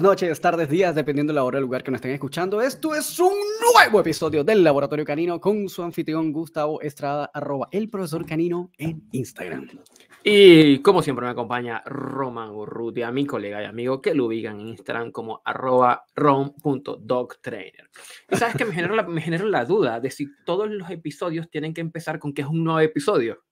noches, tardes, días, dependiendo de la hora del lugar que nos estén escuchando. Esto es un nuevo episodio del Laboratorio Canino con su anfitrión Gustavo Estrada, arroba el profesor canino en Instagram. Y como siempre me acompaña Roman Urrutia, mi colega y amigo, que lo ubican en Instagram como arroba rom.dogtrainer. Y sabes que me genera, la, me la duda de si todos los episodios tienen que empezar con que es un nuevo episodio.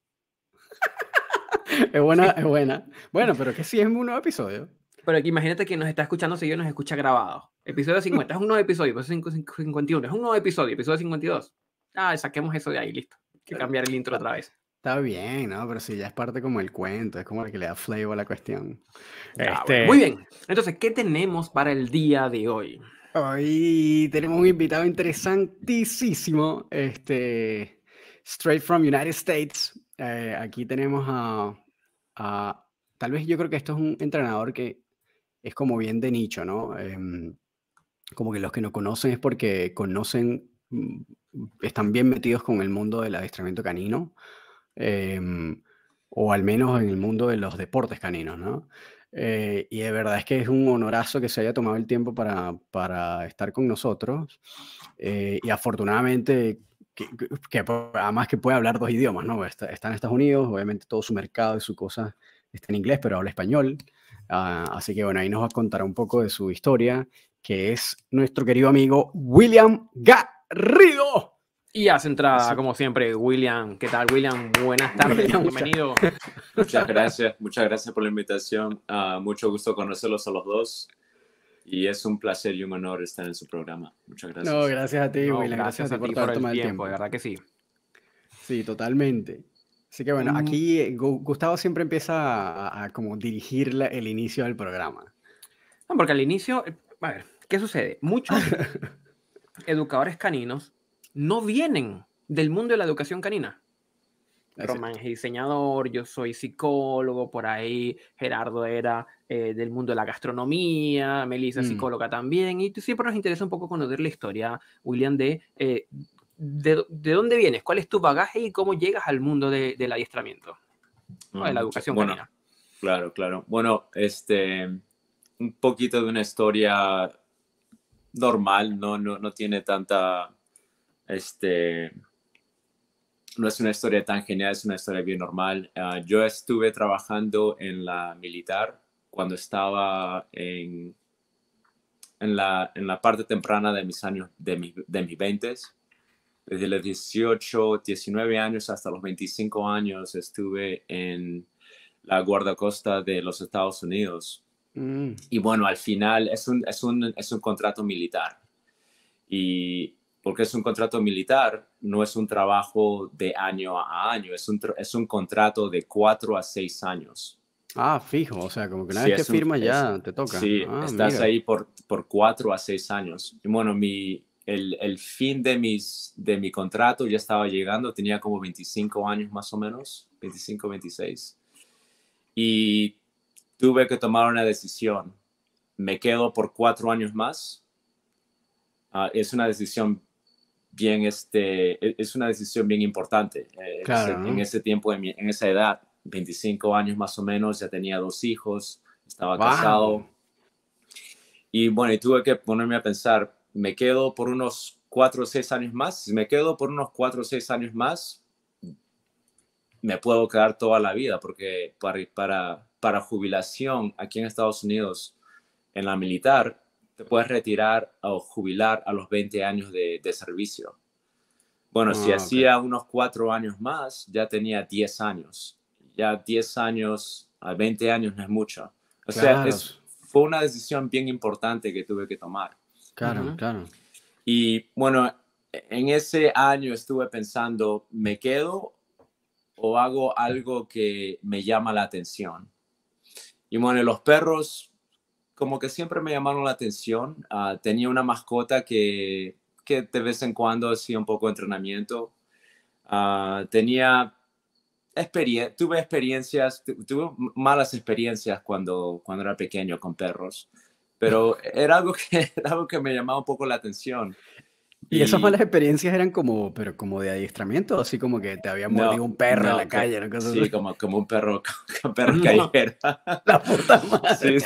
es buena, es buena. Bueno, pero que si es un nuevo episodio pero imagínate que nos está escuchando si yo nos escucha grabado. Episodio 50 pues, es un nuevo episodio, episodio 51 es un nuevo episodio, episodio 52. Ah, saquemos eso de ahí, listo. Hay que cambiar el intro otra vez. Está bien, ¿no? Pero si ya es parte como el cuento, es como el que le da flavor a la cuestión. Este... Muy bien. Entonces, ¿qué tenemos para el día de hoy? Hoy tenemos un invitado interesantísimo, este, straight from United States. Eh, aquí tenemos a, tal vez yo creo que esto es un entrenador que es como bien de nicho, ¿no? Em, como que los que no conocen es porque conocen, mm, están bien metidos con el mundo del adiestramiento canino, em, o al menos en el mundo de los deportes caninos, ¿no? Eh, y de verdad es que es un honorazo que se haya tomado el tiempo para, estar con nosotros. Eh, y afortunadamente, que, además que puede hablar dos idiomas, ¿no? Está, está, en Estados Unidos, obviamente todo su mercado y su cosa está en inglés, pero habla español. Ah, así que bueno, ahí nos va a contar un poco de su historia, que es nuestro querido amigo William Garrido. Y hace entrada, como siempre, William. ¿Qué tal, William? Buenas tardes, bienvenido. Muchas gracias, muchas gracias por la invitación. Ah, mucho gusto conocerlos a los dos. Y es un placer y un honor estar en su programa. Muchas gracias. No, gracias a ti, William. Gracias, por, por el, tiempo, de verdad que sí. Sí, totalmente. Así que bueno, mm. aquí Gustavo siempre empieza a, como dirigir el inicio del programa. No, porque al inicio, eh, a ver, ¿qué sucede? Muchos educadores caninos no vienen del mundo de la educación canina. Román es diseñador, yo soy psicólogo, por ahí Gerardo era eh, del mundo de la gastronomía, Melissa mm. psicóloga también, y siempre nos interesa un poco conocer la historia, William, de eh, de, de, dónde vienes, cuál es tu bagaje y cómo llegas al mundo de, del adiestramiento, ¿no? de la mm, educación bueno, Claro, claro. Bueno, este, un poquito de una historia normal, no, no, no tiene tanta, este, no es una historia tan genial, es una historia bien normal. Ah, yo estuve trabajando en la militar cuando estaba en, en, la, en la parte temprana de mis años, de, de mis veintes, desde los 18, 19 años hasta los 25 años estuve en la guardacosta de los Estados Unidos. Mm. Y bueno, al final es un, es un, es un contrato militar. Y porque es un contrato militar, no es un trabajo de año a año, es un, es un contrato de cuatro a seis años. Ah, fijo, o sea, como que una vez que ya te toca. Sí, ah, estás ahí por, por cuatro a seis años. Y bueno, mi, el, fin de, mis, de mi contrato ya estaba llegando, tenía como 25 años más o menos, 25, 26. Y tuve que tomar una decisión. Me quedo por cuatro años más. Ah, es una decisión bien, este, e-, es una decisión bien importante. Eh, en, ese, tiempo, en, esa edad, 25 años más o menos, ya tenía dos hijos, estaba casado. Y bueno, y tuve que ponerme a pensar, me quedo por unos cuatro o seis años más. Si me quedo por unos cuatro o seis años más, me puedo quedar toda la vida, porque para, para, jubilación aquí en Estados Unidos, en la militar, te puedes retirar o jubilar a los 20 años de, servicio. Bueno, si ah, hacía unos cuatro años más, ya tenía 10 años. Ya 10 años a 20 años no es mucho. O sea, fue una decisión bien importante que tuve que tomar. Claro, claro. Y bueno, en ese año estuve pensando, ¿me quedo o hago algo que me llama la atención? Y bueno, los perros como que siempre me llamaron la atención. Ah, tenía una mascota que, que, de vez en cuando hacía un poco de entrenamiento. Ah, tenía tuve experiencias, tuve malas experiencias cuando, cuando era pequeño con perros pero era algo que, algo que me llamaba un poco la atención. ¿Y, esas malas experiencias eran como, pero como de adiestramiento, así como que te había mordido un perro en la calle, sí, como, como un perro, perro callejero. La puta madre.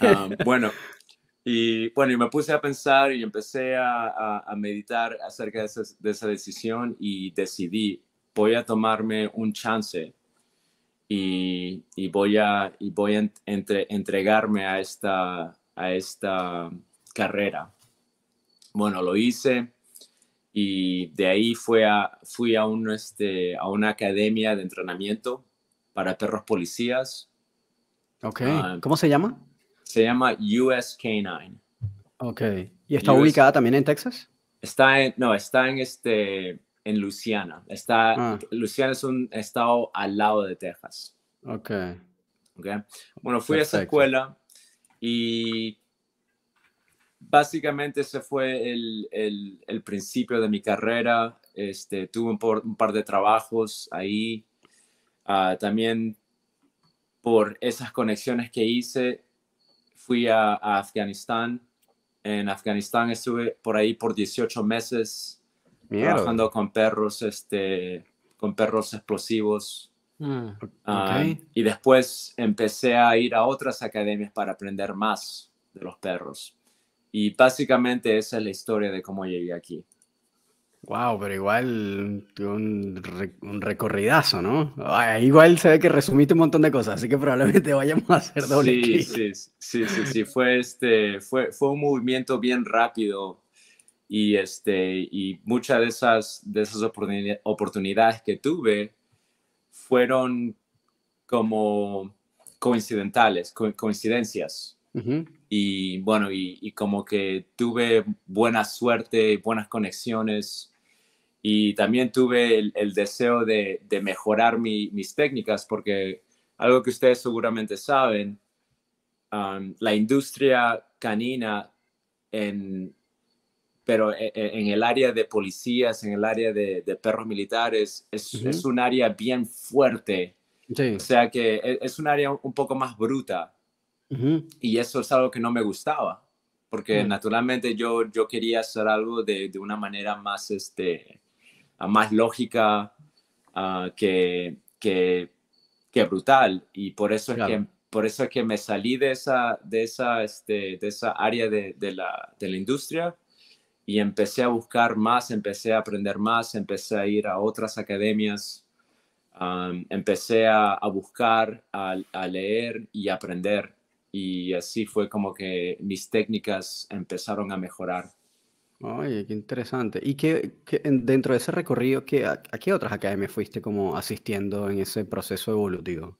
Ah, bueno, y bueno, y me puse a pensar y empecé a, a, a meditar acerca de, esa, de esa decisión y decidí, voy a tomarme un chance y, voy a, voy entregarme a esta, a esta carrera. Bueno, lo hice y de ahí fui a, fui a, un, este, a una academia de entrenamiento para perros policías. Ok, ah, ¿cómo se llama? Se llama US Canine. Ok, ¿y está ubicada también en Texas? Está en, no, está en este, en Luciana. Está, ah. Luciana es un estado al lado de Texas. Ok. okay. Bueno, fui a esa escuela y básicamente ese fue el, principio de mi carrera. Este, tuve un, par de trabajos ahí. Ah, también por esas conexiones que hice, fui a, a Afganistán. En Afganistán estuve por ahí por 18 meses trabajando con perros, este, con perros explosivos. Ah, ah, y después empecé a ir a otras academias para aprender más de los perros. Y básicamente esa es la historia de cómo llegué aquí. Wow, pero igual un, un recorridazo, ¿no? Ah, igual se ve que resumiste un montón de cosas, así que probablemente vayamos a hacer doble. Sí, sí, sí, sí, sí, fue, este, fue, fue un movimiento bien rápido y, este, y muchas de esas, de esas oportunidades que tuve fueron como coincidentales, coincidencias. Y bueno, y, como que tuve buena suerte, buenas conexiones y también tuve el, deseo de, mejorar mis técnicas porque algo que ustedes seguramente saben, la industria canina en, pero e, e, en el área de policías, en el área de, perros militares, es, un área bien fuerte. O sea que e, es un área un poco más bruta. Y eso es algo que no me gustaba, porque naturalmente yo, yo quería hacer algo de, de una manera más, este, ah, más lógica ah, que, que, brutal. Y por eso es que por eso es que me salí de esa, de esa, este, de esa área de, de, la, de la industria y empecé a buscar más, empecé a aprender más, empecé a ir a otras academias, empecé a, a buscar, a, leer y aprender. Y así fue como que mis técnicas empezaron a mejorar. Oye, qué interesante. ¿Y qué, dentro de ese recorrido, qué, a, a, qué otras academias fuiste como asistiendo en ese proceso evolutivo?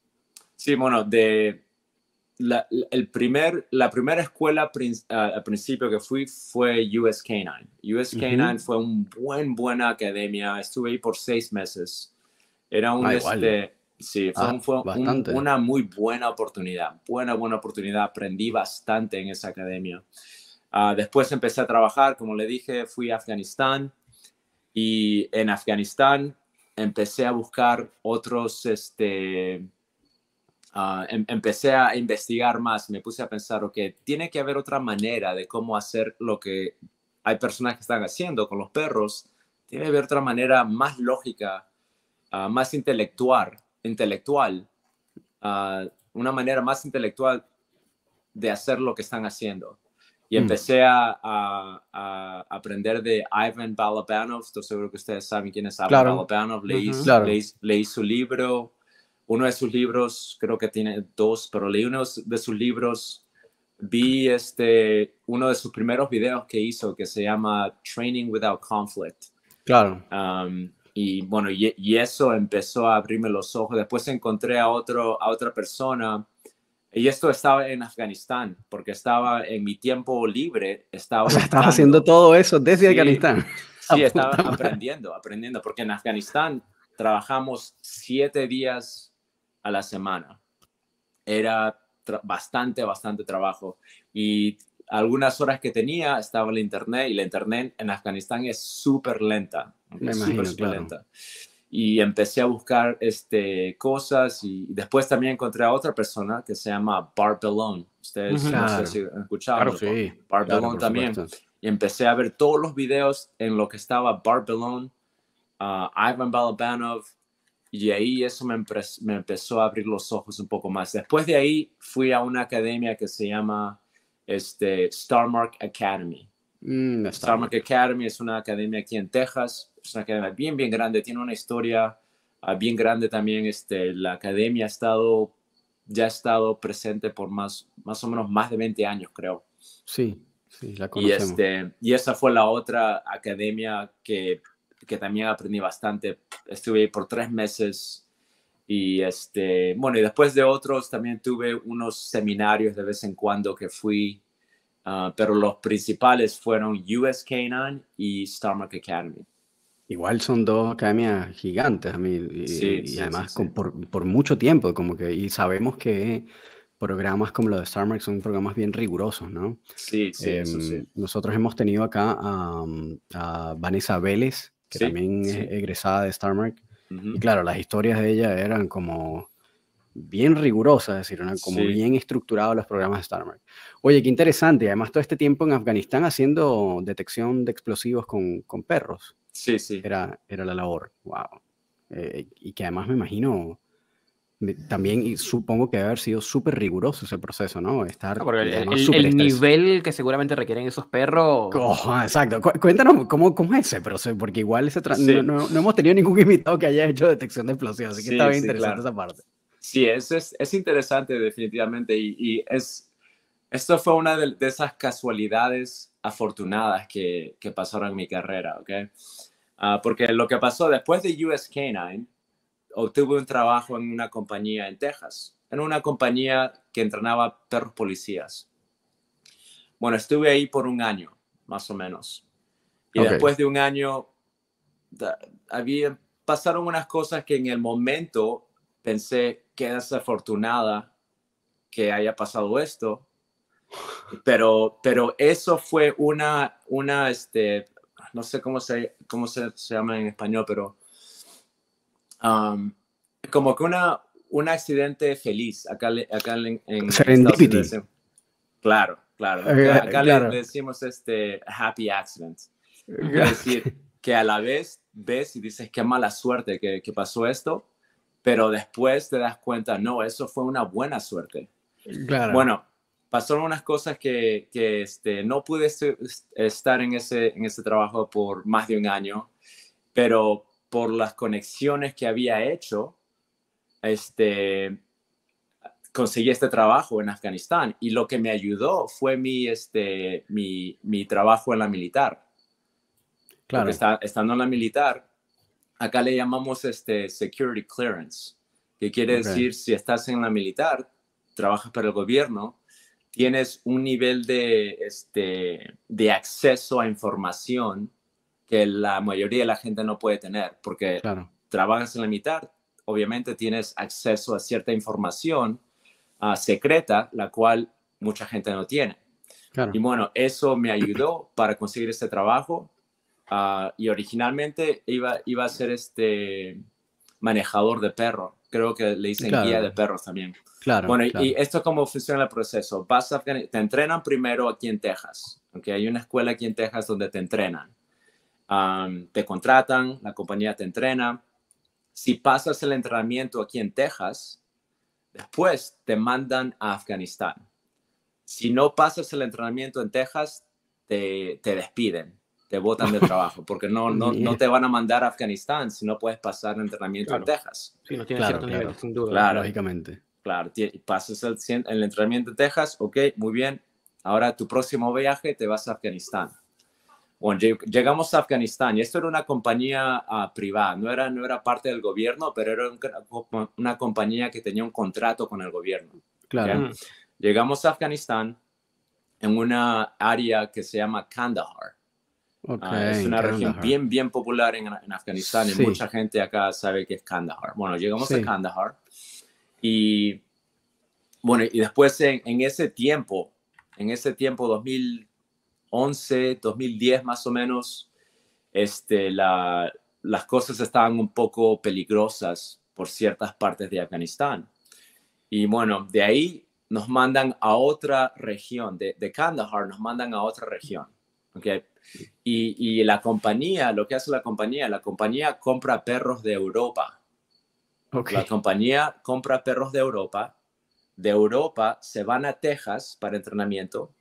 Sí, bueno, de, la, el primer, la primera escuela al principio que fui fue US K-9 US fue un buen, buena academia. Estuve ahí por seis meses. Era un, ah, este, sí, fue, ah, un, una muy buena oportunidad. Buena, buena oportunidad. Aprendí bastante en esa academia. Ah, después empecé a trabajar, como le dije, fui a Afganistán y en Afganistán empecé a buscar otros, este, Ah, em, empecé a investigar más, me puse a pensar, ok, tiene que haber otra manera de cómo hacer lo que hay personas que están haciendo con los perros, tiene que haber otra manera más lógica, ah, más intelectual, intelectual ah, una manera más intelectual de hacer lo que están haciendo. Y mm. empecé a, aprender de Ivan Balabanov, estoy seguro que ustedes saben quién es Balabanov, leí, su libro, uno de sus libros, creo que tiene dos, pero leí uno de sus libros, vi este, uno de sus primeros videos que hizo que se llama Training Without Conflict. Claro. Um, y bueno, y, eso empezó a abrirme los ojos. Después encontré a, otro, a otra persona. Y esto estaba en Afganistán, porque estaba en mi tiempo libre. Estaba estaba haciendo todo eso desde Afganistán. Sí, estaba aprendiendo, aprendiendo, porque en Afganistán trabajamos siete días a la semana. Era bastante, bastante trabajo. Y algunas horas que tenía estaba el internet y la internet en Afganistán es súper lenta, Y empecé a buscar este, cosas y después también encontré a otra persona que se llama Barbelone. Ustedes han escuchado. también. Y empecé a ver todos los videos en lo que estaba Barbelone, ah, Ivan Balabanov, y ahí eso me, empezó a abrir los ojos un poco más. Después de ahí fui a una academia que se llama este, Starmark Academy. Mm, Starmark Academy es una academia aquí en Texas, es una academia bien, bien grande, tiene una historia ah, bien grande también. Este, la academia ha estado, ya ha estado presente por más, más o menos más de 20 años, creo. Sí, sí, la conocemos. este, y esa fue la otra academia que que también aprendí bastante. Estuve ahí por tres meses y este, bueno, y después de otros también tuve unos seminarios de vez en cuando que fui, ah, pero los principales fueron US Canine y Starmark Academy. Igual son dos academias gigantes a mí y, además con, por, mucho tiempo como que y sabemos que programas como los de Starmark son programas bien rigurosos, ¿no? Sí, sí, eso sí. Em, nosotros hemos tenido acá a, a Vanessa Vélez, que también egresada de Starmark. Y claro, las historias de ella eran como bien rigurosas, es decir, eran como bien estructurados los programas de Starmark. Oye, qué interesante. Además, todo este tiempo en Afganistán haciendo detección de explosivos con, perros. Sí, sí. Era, era la labor. Wow. Eh, y que además me imagino también y supongo que debe haber sido súper riguroso ese proceso, ¿no? Estar el, nivel que seguramente requieren esos perros. exacto. cuéntanos cómo, cómo, es ese proceso, porque igual ese no, no, hemos tenido ningún invitado que haya hecho detección de explosión, así que está bien interesante esa parte. Sí, es, es, es interesante definitivamente y, es, esto fue una de, esas casualidades afortunadas que, que, pasaron en mi carrera, ¿ok? Ah, porque lo que pasó después de US Canine, obtuve un trabajo en una compañía en Texas, en una compañía que entrenaba perros policías. Bueno, estuve ahí por un año, más o menos. Y después de un año, había, pasaron unas cosas que en el momento pensé que desafortunada que haya pasado esto. Pero, pero eso fue una, una, este, no sé cómo se, cómo se llama en español, pero Um, como que una, un accidente feliz acá, acá en, en Serendipity. claro, claro. Acá, Le, decimos este happy accident. Es decir, que a la vez ves y dices qué mala suerte que, que pasó esto, pero después te das cuenta, no, eso fue una buena suerte. Bueno, pasaron unas cosas que, que este, no pude estar en ese, en ese trabajo por más de un año, pero por las conexiones que había hecho, este, conseguí este trabajo en Afganistán y lo que me ayudó fue mi, este, mi, trabajo en la militar. Claro. Está, estando en la militar, acá le llamamos este security clearance, que quiere decir si estás en la militar, trabajas para el gobierno, tienes un nivel de, este, de acceso a información que la mayoría de la gente no puede tener, porque trabajas en la mitad, obviamente tienes acceso a cierta información ah, secreta, la cual mucha gente no tiene. Y bueno, eso me ayudó para conseguir este trabajo. Ah, y originalmente iba, iba a ser este manejador de perro. Creo que le dicen guía de perros también. Bueno, y esto es cómo funciona el proceso. Vas a te entrenan primero aquí en Texas. aunque Hay una escuela aquí en Texas donde te entrenan te contratan, la compañía te entrena. Si pasas el entrenamiento aquí en Texas, después te mandan a Afganistán. Si no pasas el entrenamiento en Texas, te, te despiden, te botan de trabajo, porque no, no, no, te van a mandar a Afganistán si no puedes pasar el entrenamiento en Texas. Sí, no tiene claro, cierto sin duda. lógicamente. Claro, pasas el, el entrenamiento en Texas, ok, muy bien. Ahora tu próximo viaje te vas a Afganistán bueno, llegamos a Afganistán y esto era una compañía ah, privada, no era, no era parte del gobierno, pero era una compañía que tenía un contrato con el gobierno. Claro. Llegamos a Afganistán en una área que se llama Kandahar. Ah, es una región bien, bien popular en, Afganistán y mucha gente acá sabe que es Kandahar. Bueno, llegamos a Kandahar y, bueno, y después en, en ese tiempo, en ese tiempo 2000 11, 2010 más o menos, este, la, las cosas estaban un poco peligrosas por ciertas partes de Afganistán. Y bueno, de ahí nos mandan a otra región, de, de Kandahar nos mandan a otra región. ¿okay? Y, la compañía, lo que hace la compañía, la compañía compra perros de Europa. La compañía compra perros de Europa. De Europa se van a Texas para entrenamiento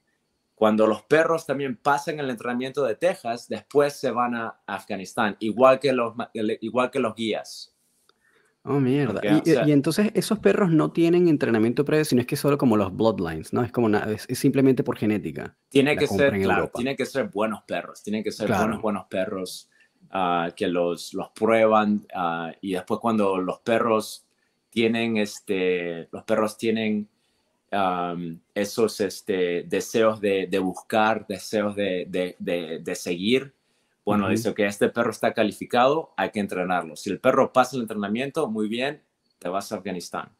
cuando los perros también pasan el entrenamiento de Texas, después se van a Afganistán, igual que los, igual que los guías. Oh, mierda. y, entonces esos perros no tienen entrenamiento previo, sino es que solo como los bloodlines, ¿no? Es como es, simplemente por genética. Tiene que ser, claro, tiene que ser buenos perros, tienen que ser buenos, buenos perros ah, que los, los prueban ah, y después cuando los perros tienen, este, los perros tienen esos este, deseos de, buscar, deseos de, seguir. Bueno, dice que este perro está calificado, hay que entrenarlo. Si el perro pasa el entrenamiento, muy bien, te vas a Afganistán.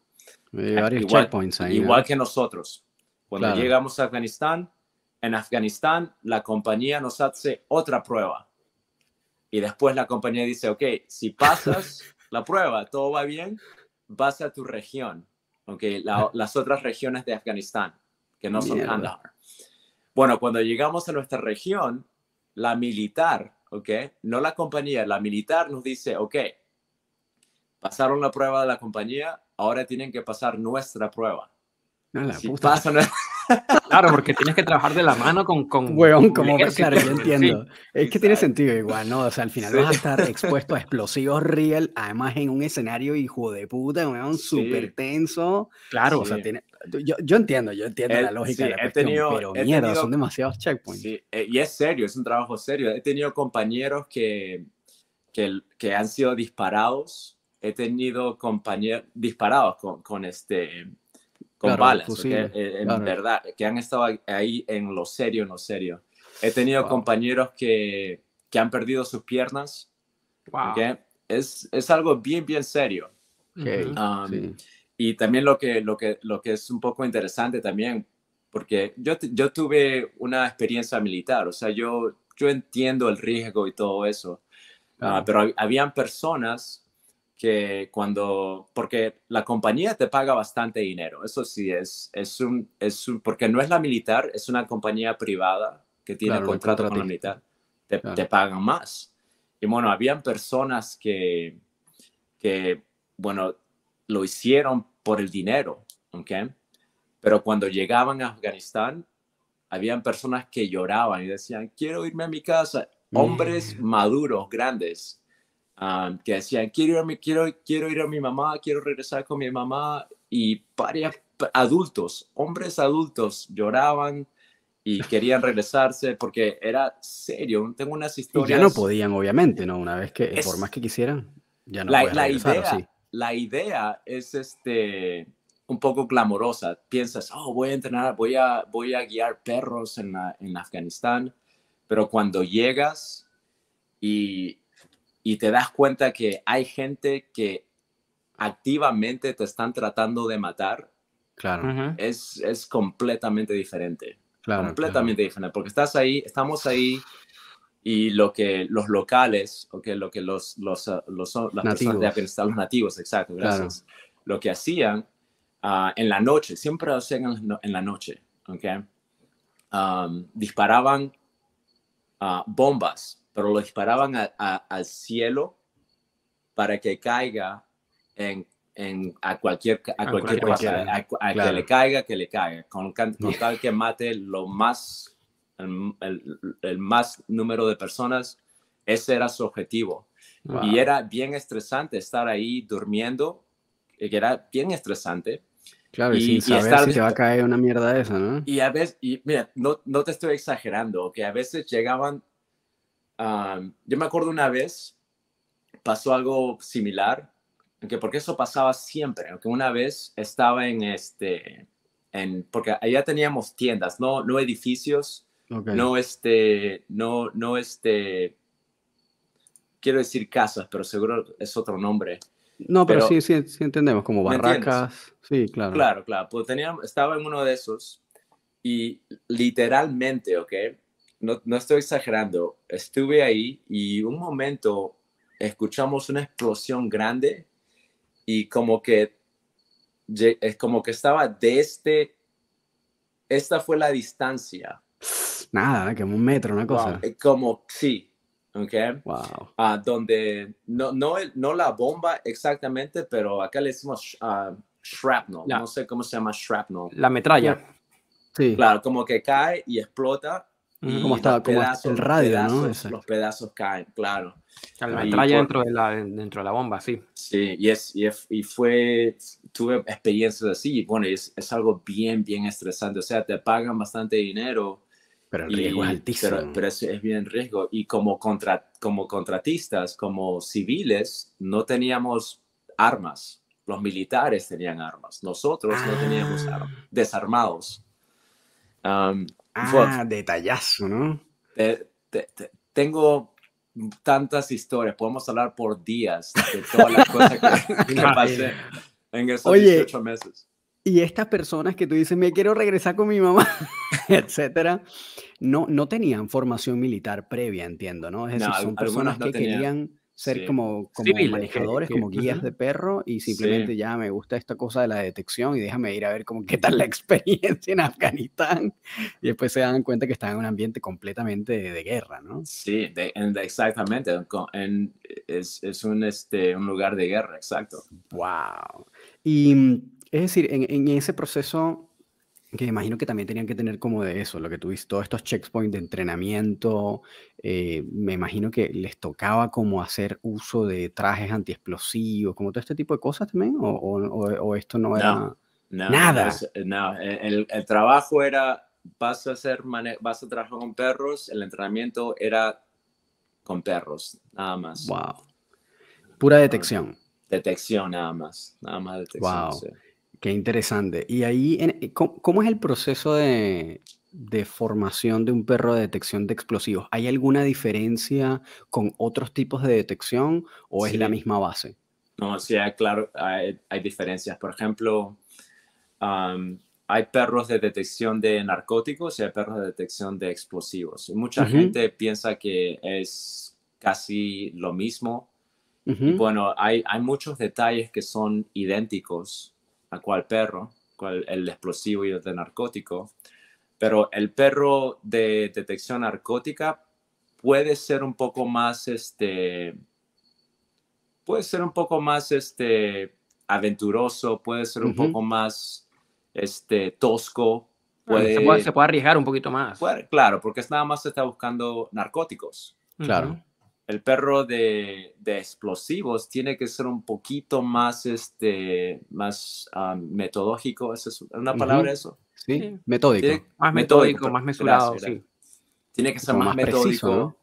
igual, que nosotros. Cuando llegamos a Afganistán, en Afganistán la compañía nos hace otra prueba. Y después la compañía dice, ok, si pasas la prueba, todo va bien, vas a tu región okay, ah. las otras regiones de Afganistán, que no son Bueno, cuando llegamos a nuestra región, la militar, ¿ok? No la compañía, la militar nos dice, ok, pasaron la prueba de la compañía, ahora tienen que pasar nuestra prueba. Claro, porque tienes que trabajar de la mano con... con Weón, como... Claro, yo entiendo. es que tiene sentido igual, ¿no? O sea, al final vas a estar expuesto a explosivos real, además en un escenario hijo de puta, weón, súper tenso. Claro, o sea, tiene... Yo, yo, entiendo, yo entiendo eh, la lógica de la cuestión, tenido, pero mierda, son demasiados checkpoints. Eh, y es serio, es un trabajo serio. He tenido compañeros que, que, que han sido disparados, he tenido compañeros disparados con, con este con balas, eh, en verdad, que han estado ahí en lo serio, en lo serio. He tenido compañeros que, que, han perdido sus piernas, wow. es, es, algo bien, bien serio. Y también lo que, lo, que, lo que es un poco interesante también, porque yo, yo tuve una experiencia militar, o sea, yo, yo entiendo el riesgo y todo eso, ah, pero habían personas que cuando, porque la compañía te paga bastante dinero, eso sí, es, es, un, es un, porque no es la militar, es una compañía privada que tiene claro, contrato con la militar, te, te, pagan más. Y bueno, habían personas que, que, bueno, lo hicieron por el dinero, ¿ok? Pero cuando llegaban a Afganistán, habían personas que lloraban y decían, quiero irme a mi casa, mm. hombres maduros, grandes, que decían, quiero ir, a mi, quiero, quiero ir a mi mamá, quiero regresar con mi mamá, y varios adultos, hombres adultos, lloraban y querían regresarse porque era serio, tengo unas historias... Y ya no podían, obviamente, ¿no? Una vez que, por más que quisieran, ya no la, la idea, la idea es este un poco clamorosa. Piensas, oh, voy a entrenar, voy a, voy a guiar perros en, en Afganistán, pero cuando llegas y y te das cuenta que hay gente que activamente te están tratando de matar, claro. es, es, completamente diferente. Claro, completamente diferente, porque estás ahí, estamos ahí y lo que los locales, que lo que los, los, ah, ah, los, nativos. exacto, gracias, lo que hacían ah, en la noche, siempre lo hacían en la noche, okay disparaban bombas pero lo disparaban al cielo para que caiga en, a cualquier, a, cualquier, cosa, a, que le caiga, que le caiga, con, tal que mate lo más, el, más número de personas, ese era su objetivo. Y era bien estresante estar ahí durmiendo, eh, que era bien estresante, Claro, y, sin saber va a caer una mierda esa, ¿no? Y a veces, y mira, no, no te estoy exagerando, que a veces llegaban yo me acuerdo una vez, pasó algo similar, que porque eso pasaba siempre, que una vez estaba en este, en, porque allá teníamos tiendas, no, no edificios, no este, no, no este, quiero decir casas, pero seguro es otro nombre. No, pero, sí, sí, entendemos, como barracas. Sí, claro. Claro, claro. Pues tenía, estaba en uno de esos y literalmente, ¿ok? no, estoy exagerando, estuve ahí y un momento escuchamos una explosión grande y como que es como que estaba de este esta fue la distancia nada que un metro una cosa eh, como sí ok wow ah, donde no, no no la bomba exactamente pero acá le decimos ah, shrapnel no sé cómo se llama shrapnel la metralla sí claro como que cae y explota y como como el radio, ¿no? Los pedazos caen, claro. La metralla dentro, de la, dentro de la bomba, sí. Sí, y, es, y, es, y fue, tuve experiencias así, y bueno, es, es, algo bien, bien estresante, o sea, te pagan bastante dinero. Pero el riesgo es altísimo. Pero, es bien riesgo, y como, contra, como contratistas, como civiles, no teníamos armas, los militares tenían armas, nosotros no teníamos ah. armas, desarmados. Um, Ah, detallazo, ¿no? tengo tantas historias, podemos hablar por días de todas las cosas que, me pasé en esos 18 meses. Y estas personas que tú dices, me quiero regresar con mi mamá, etcétera, no, no tenían formación militar previa, entiendo, ¿no? Es decir, son personas que tenían. querían ser como, como manejadores, como guías de perro y simplemente ya me gusta esta cosa de la detección y déjame ir a ver cómo qué tal la experiencia en Afganistán y después se dan cuenta que están en un ambiente completamente de, guerra, ¿no? Sí, exactamente, es, es, un, este, un lugar de guerra, exacto. Wow. Y es decir, en, en ese proceso que imagino que también tenían que tener como de eso, lo que tuviste, todos estos checkpoints de entrenamiento, eh, me imagino que les tocaba como hacer uso de trajes antiexplosivos, como todo este tipo de cosas también, o, esto no era nada. no, e, el, trabajo era, vas a, hacer vas a trabajar con perros, el entrenamiento era con perros, nada más. Wow. Pura ah, detección. Detección, nada más, nada más detección. Wow. Qué interesante. ¿Y ahí eh, ¿cómo, es el proceso de, formación de un perro de detección de explosivos? ¿Hay alguna diferencia con otros tipos de detección o es la misma base? No, sí, ah, claro, hay, diferencias. Por ejemplo, hay perros de detección de narcóticos y hay perros de detección de explosivos. Mucha gente piensa que es casi lo mismo. bueno, hay, hay muchos detalles que son idénticos a cuál perro, cuál, el explosivo y el de narcótico. Pero el perro de detección narcótica puede ser un poco más, este, puede ser un poco más, este, aventuroso, puede ser un poco más, este, tosco. Puede, se, puede, arriesgar un poquito más. claro, porque nada más se está buscando narcóticos. Claro el perro de, explosivos tiene que ser un poquito más, este, más ah, metodológico. ¿Es una palabra eso? Sí, metódico. más metódico, más mesurado, Tiene que ser más, metódico.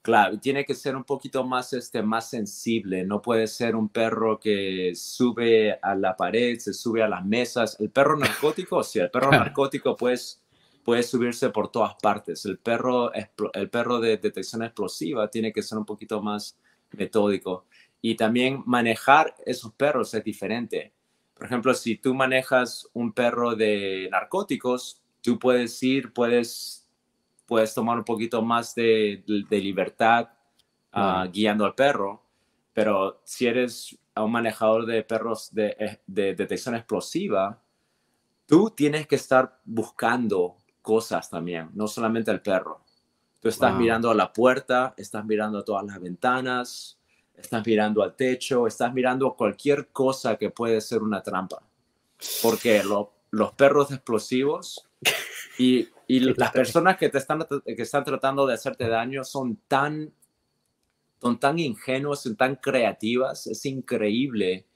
Claro, tiene que ser un poquito más, este, más sensible. No puede ser un perro que sube a la pared, se sube a las mesas. El perro narcótico, sí, el perro narcótico, pues puede subirse por todas partes. El perro, el perro de detección explosiva tiene que ser un poquito más metódico. Y también manejar esos perros es diferente. Por ejemplo, si tú manejas un perro de narcóticos, tú puedes ir, puedes, puedes tomar un poquito más de, libertad ah, guiando al perro. Pero si eres un manejador de perros eh, de detección explosiva, tú tienes que estar buscando cosas también, no solamente el perro. Tú estás mirando a la puerta, estás mirando a todas las ventanas, estás mirando al techo, estás mirando cualquier cosa que puede ser una trampa. Porque los perros explosivos y, y las personas que te están, que están tratando de hacerte daño son tan, son tan ingenuos, son tan creativas, es increíble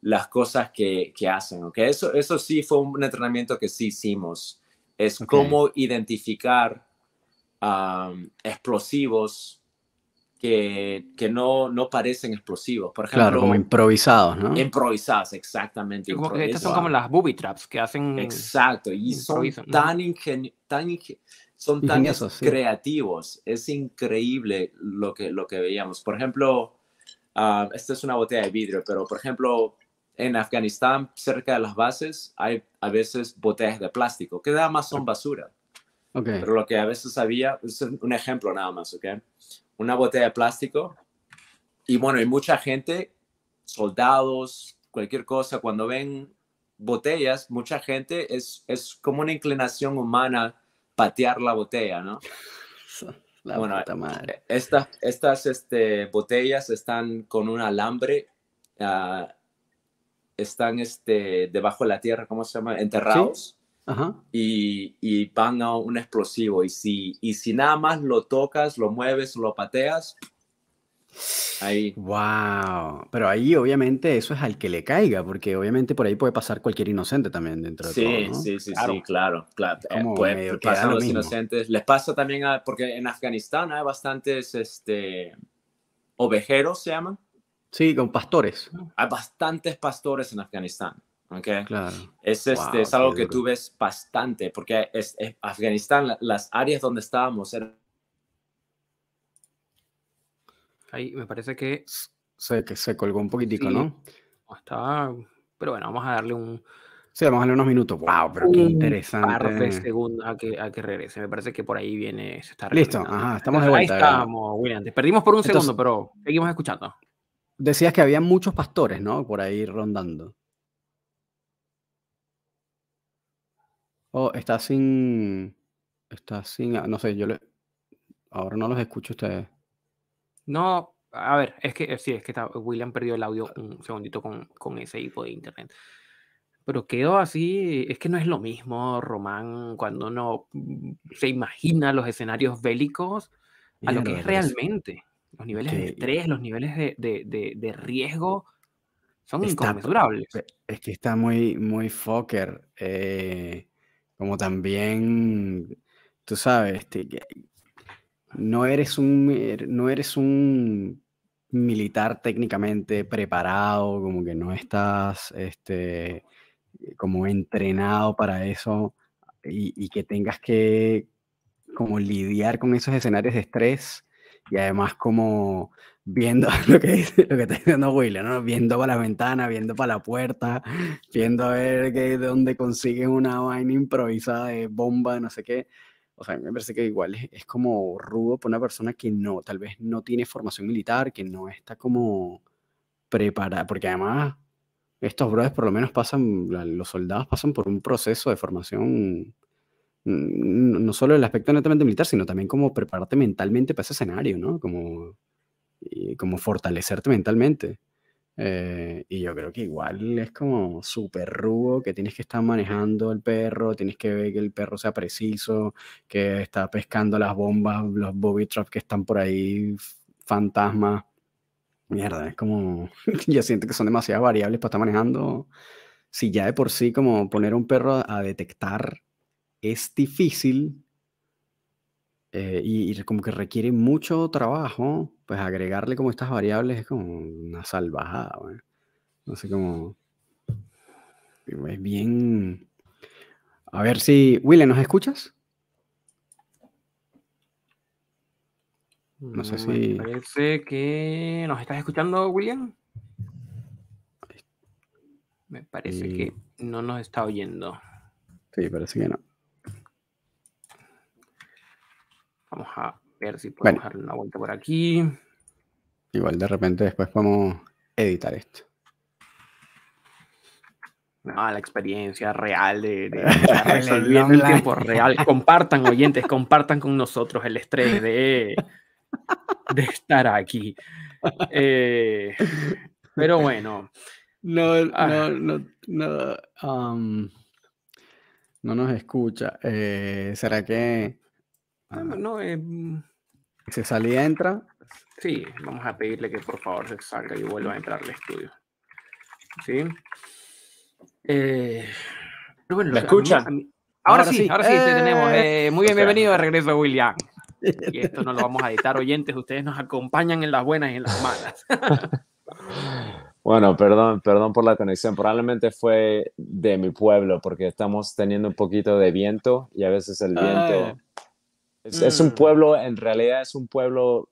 las cosas que, que hacen, okay Eso, eso sí fue un entrenamiento que sí hicimos es cómo identificar explosivos que, que no, no, parecen explosivos. Por ejemplo, claro, como improvisados, ¿no? Improvisados, exactamente. estas son como las booby traps que hacen. Exacto, y son tan, tan, son tan creativos. Es increíble lo que, lo que veíamos. Por ejemplo, esta es una botella de vidrio, pero por ejemplo, en Afganistán, cerca de las bases, hay a veces botellas de plástico, que además más son basura. Pero lo que a veces había, es un ejemplo nada más, ¿ok? Una botella de plástico. Y bueno, hay mucha gente, soldados, cualquier cosa, cuando ven botellas, mucha gente es, es como una inclinación humana patear la botella, ¿no? La madre. E-, estas este, botellas están con un alambre ah, están este, debajo de la tierra, ¿cómo se llama? Enterrados. Ajá. Y, y, van a un explosivo. Y si, y si nada más lo tocas, lo mueves, lo pateas, Ahí. Wow. Pero ahí obviamente eso es al que le caiga, porque obviamente por ahí puede pasar cualquier inocente también dentro de sí, todo. ¿no? Sí, sí, sí, claro, claro. puede pasar a los inocentes. Les pasa también porque en Afganistán hay bastantes este ovejeros se llaman. Sí, con pastores. Hay bastantes pastores en Afganistán. Okay. Claro. Es, este, es algo que tú ves bastante, porque es, Afganistán, las áreas donde estábamos. Ahí me parece que. Se, que se colgó un poquitico, ¿no? Estaba. Pero bueno, vamos a darle un. Sí, vamos a darle unos minutos. ¡Wow! Pero qué interesante. par de segundos a que, a que regrese. Me parece que por ahí viene. Se está Listo, ajá, estamos de vuelta. Ahí estamos, William. perdimos por un segundo, pero seguimos escuchando. Decías que había muchos pastores, ¿no? Por ahí rondando. Oh, está sin. Está sin. Ah, no sé, yo le. Ahora no los escucho ustedes. No, a ver, es que sí, es que William perdió el audio un segundito con, ese hipo de internet. Pero quedó así, es que no es lo mismo, Román, cuando uno se imagina los escenarios bélicos a lo que es realmente. Los niveles de estrés, los niveles de, riesgo son inconmensurables. Es que está muy, muy fucker. Eh, como también, tú sabes, no, eres un, no eres un militar técnicamente preparado, como que no estás este, como entrenado para eso y, y que tengas que como lidiar con esos escenarios de estrés y además como viendo lo que, lo que está diciendo William, ¿no? viendo para la ventana, viendo para la puerta, viendo a ver que, de dónde consiguen una vaina improvisada de bomba, no sé qué. O sea, me parece que igual es, es, como rudo para una persona que no, tal vez no tiene formación militar, que no está como preparada, porque además estos brotes por lo menos pasan, los soldados pasan por un proceso de formación no solo el aspecto netamente militar, sino también como prepararte mentalmente para ese escenario, ¿no? Como, como fortalecerte mentalmente. Eh, y yo creo que igual es como súper rudo que tienes que estar manejando el perro, tienes que ver que el perro sea preciso, que está pescando las bombas, los bobby traps que están por ahí, fantasmas. Mierda, es como. yo siento que son demasiadas variables para estar manejando. Si ya de por sí, como poner un perro a detectar es difícil eh, y, como que requiere mucho trabajo, pues agregarle como estas variables es como una salvajada, No sé cómo... Es bien... A ver si... William, ¿nos escuchas? No sé mm, si... Me parece que nos estás escuchando, William. Me parece que no nos está oyendo. Sí, parece que no. si podemos darle una vuelta por aquí. Igual de repente después podemos editar esto. la experiencia real de, de, tiempo real. Compartan, oyentes, compartan con nosotros el estrés de, de estar aquí. Eh, pero bueno. No, ah. um, nos escucha. Eh, ¿Será que.? no, ah, eh, se salía, entra. Sí, vamos a pedirle que por favor se salga y vuelva a entrar al estudio. ¿Sí? Eh, ¿Me escuchan? ahora, sí, ahora sí, te eh, tenemos. Eh, muy bienvenido de regreso, William. Y esto no lo vamos a editar, oyentes. Ustedes nos acompañan en las buenas y en las malas. Bueno, perdón, perdón por la conexión. Probablemente fue de mi pueblo, porque estamos teniendo un poquito de viento y a veces el viento. Es, un mm. pueblo, en realidad es un pueblo,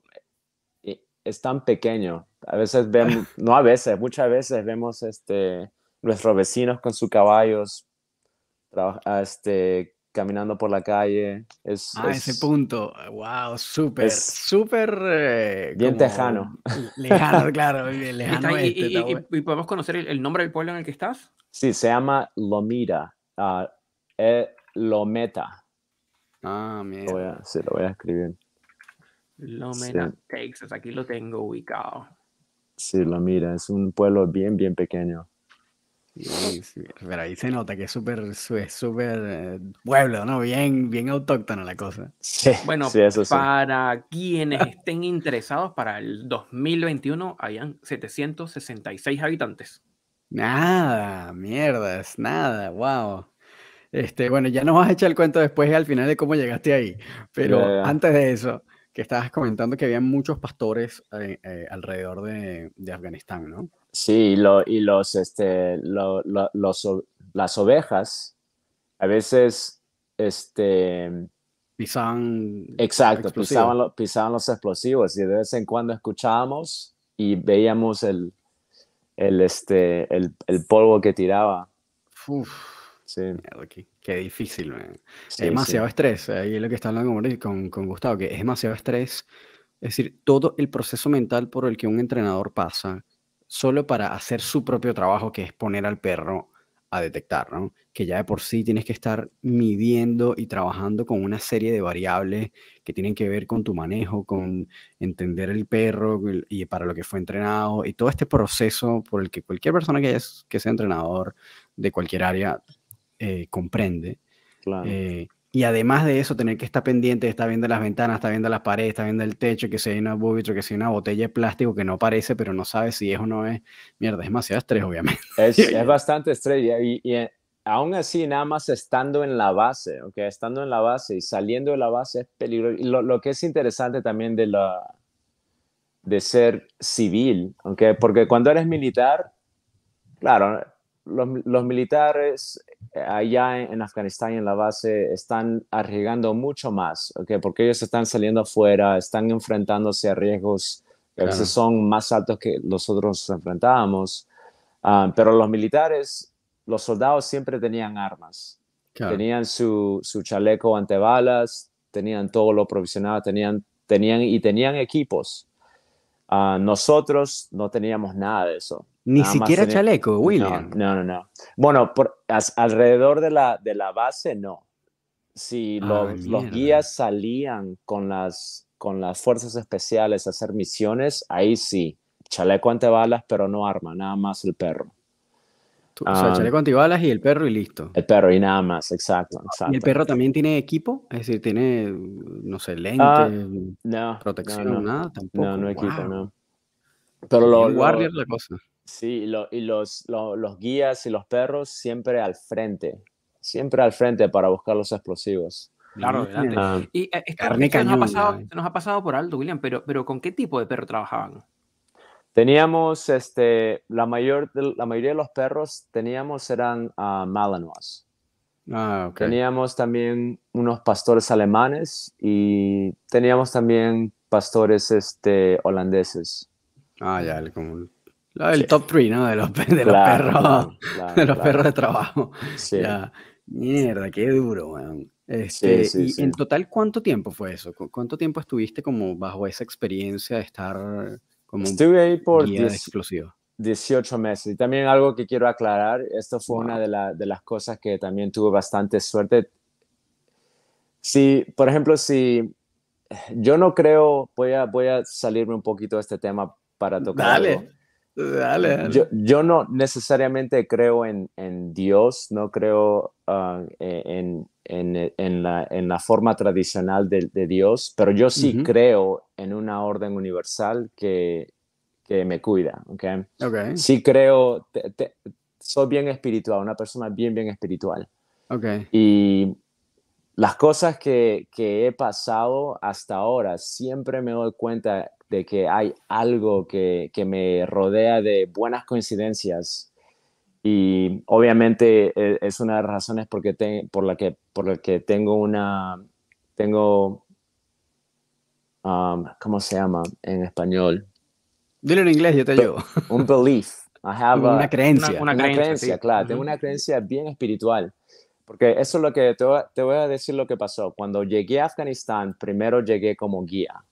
eh, es tan pequeño. A veces vemos, no a veces, muchas veces vemos este, nuestros vecinos con sus caballos ah, este, caminando por la calle. Es, ah, ese punto. Wow, súper, súper. Eh, bien tejano. Lejano, claro, bien lejano. Este, ¿Y, podemos conocer el, nombre del pueblo en el que estás? Sí, se llama Lomita, uh, ah, e, Lometa. Ah, Voy se lo voy a escribir. Lomena, Texas, aquí lo tengo ubicado. Sí, lo mira, es un pueblo bien, bien pequeño. Pero ahí se nota que es súper súper eh, pueblo, ¿no? Bien, bien autóctona la cosa. bueno, para quienes estén interesados, para el 2021 habían 766 habitantes. Nada, mierda. Es nada, wow. Este, bueno, ya nos vas a echar el cuento después al final de cómo llegaste ahí, pero antes de eso, que estabas comentando que había muchos pastores eh, eh, alrededor de, Afganistán, ¿no? Sí, lo, y los, este, las ovejas a veces, este... Pisaban... Exacto, pisaban, los explosivos y de vez en cuando escuchábamos y veíamos el, este, el, polvo que tiraba. Sí. qué, qué, difícil, es demasiado estrés. Ahí es lo que está hablando con, Gustavo, que es demasiado estrés. Es decir, todo el proceso mental por el que un entrenador pasa solo para hacer su propio trabajo, que es poner al perro a detectar, ¿no? Que ya de por sí tienes que estar midiendo y trabajando con una serie de variables que tienen que ver con tu manejo, con entender el perro y para lo que fue entrenado y todo este proceso por el que cualquier persona que, es, que sea entrenador de cualquier área eh, comprende. Eh, y además de eso, tener que estar pendiente, estar viendo las ventanas, estar viendo las paredes, estar viendo el techo, que si hay una búbitro, que si una botella de plástico que no parece, pero no sabe si es o no es. Mierda, es demasiado estrés, obviamente. Es, bastante estrés. Y, eh, aún así, nada más estando en la base, aunque Estando en la base y saliendo de la base es peligroso. lo, lo que es interesante también de, la, de ser civil, aunque Porque cuando eres militar, claro, los, los militares allá en, Afganistán en la base están arriesgando mucho más, porque ellos están saliendo afuera, están enfrentándose a riesgos que veces son más altos que nosotros enfrentábamos. Ah, pero los militares, los soldados siempre tenían armas. Tenían su, su, chaleco antebalas, tenían todo lo provisionado, tenían, tenían y tenían equipos. Ah, nosotros no teníamos nada de eso. Ni siquiera chaleco, William. No, no, no. Bueno, alrededor de la, de la base, no. Si los, guías salían con las, con las fuerzas especiales a hacer misiones, ahí sí. Chaleco balas, pero no arma, nada más el perro. o sea, ah, chaleco antibalas y el perro y listo. El perro y nada más, exacto. ¿Y el perro también tiene equipo? Es decir, tiene, no sé, lente, protección, ah, nada, tampoco. No, no equipo, no. Pero los... guardias la cosa. Sí, y los, los guías y los perros siempre al frente, siempre al frente para buscar los explosivos. Claro, ah, y eh, nos, ha pasado, eh. nos, ha pasado, por alto, William, pero, pero ¿con qué tipo de perro trabajaban? Teníamos, este, la, mayor, la mayoría de los perros teníamos eran uh, Malinois. Ah, okay. Teníamos también unos pastores alemanes y teníamos también pastores este, holandeses. Ah, ya, el común. El top 3, ¿no? De los, perros. de los perros trabajo. Mierda, qué duro, weón. Este, y en total, ¿cuánto tiempo fue eso? ¿Cuánto tiempo estuviste como bajo esa experiencia de estar como Estuve ahí por 18 meses. Y también algo que quiero aclarar, esto fue una de, de las cosas que también tuve bastante suerte. Si, por ejemplo, si yo no creo, voy a, voy a salirme un poquito de este tema para tocar. Yo, no necesariamente creo en, en Dios, no creo ah, e, en, en, e, en, la, en, la, forma tradicional de, Dios, pero yo sí creo en una orden universal que, que me cuida. ¿okay? okay. Sí creo, soy bien espiritual, una persona bien, bien espiritual. Okay. Y las cosas que, que, he pasado hasta ahora, siempre me doy cuenta de que hay algo que, que me rodea de buenas coincidencias. Y obviamente e, es una de las razones porque por, la que, por que tengo una, tengo, um, ¿cómo se llama en español? Dilo en inglés, yo te ayudo. Un belief. una creencia. Una, creencia, claro. Tengo una creencia bien espiritual porque eso es lo que te, voy a decir lo que pasó. Cuando llegué a Afganistán, primero llegué como guía.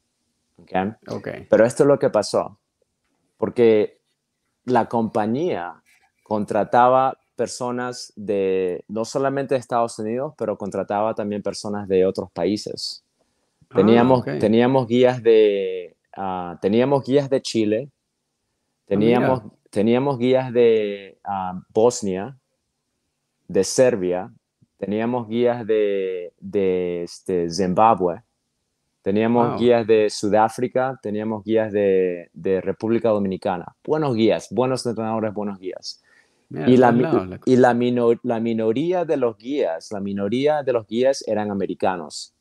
Pero esto es lo que pasó. Porque la compañía contrataba personas de no solamente de Estados Unidos, pero contrataba también personas de otros países. Ah, teníamos, teníamos guías de ah, teníamos guías de Chile, teníamos, ah, teníamos guías de Bosnia, de Serbia, teníamos guías de, de, este, Zimbabue, teníamos guías de Sudáfrica, teníamos guías de, República Dominicana. Buenos guías, buenos entrenadores, buenos guías. y la, y la, minoría de los guías, la minoría de los guías eran americanos.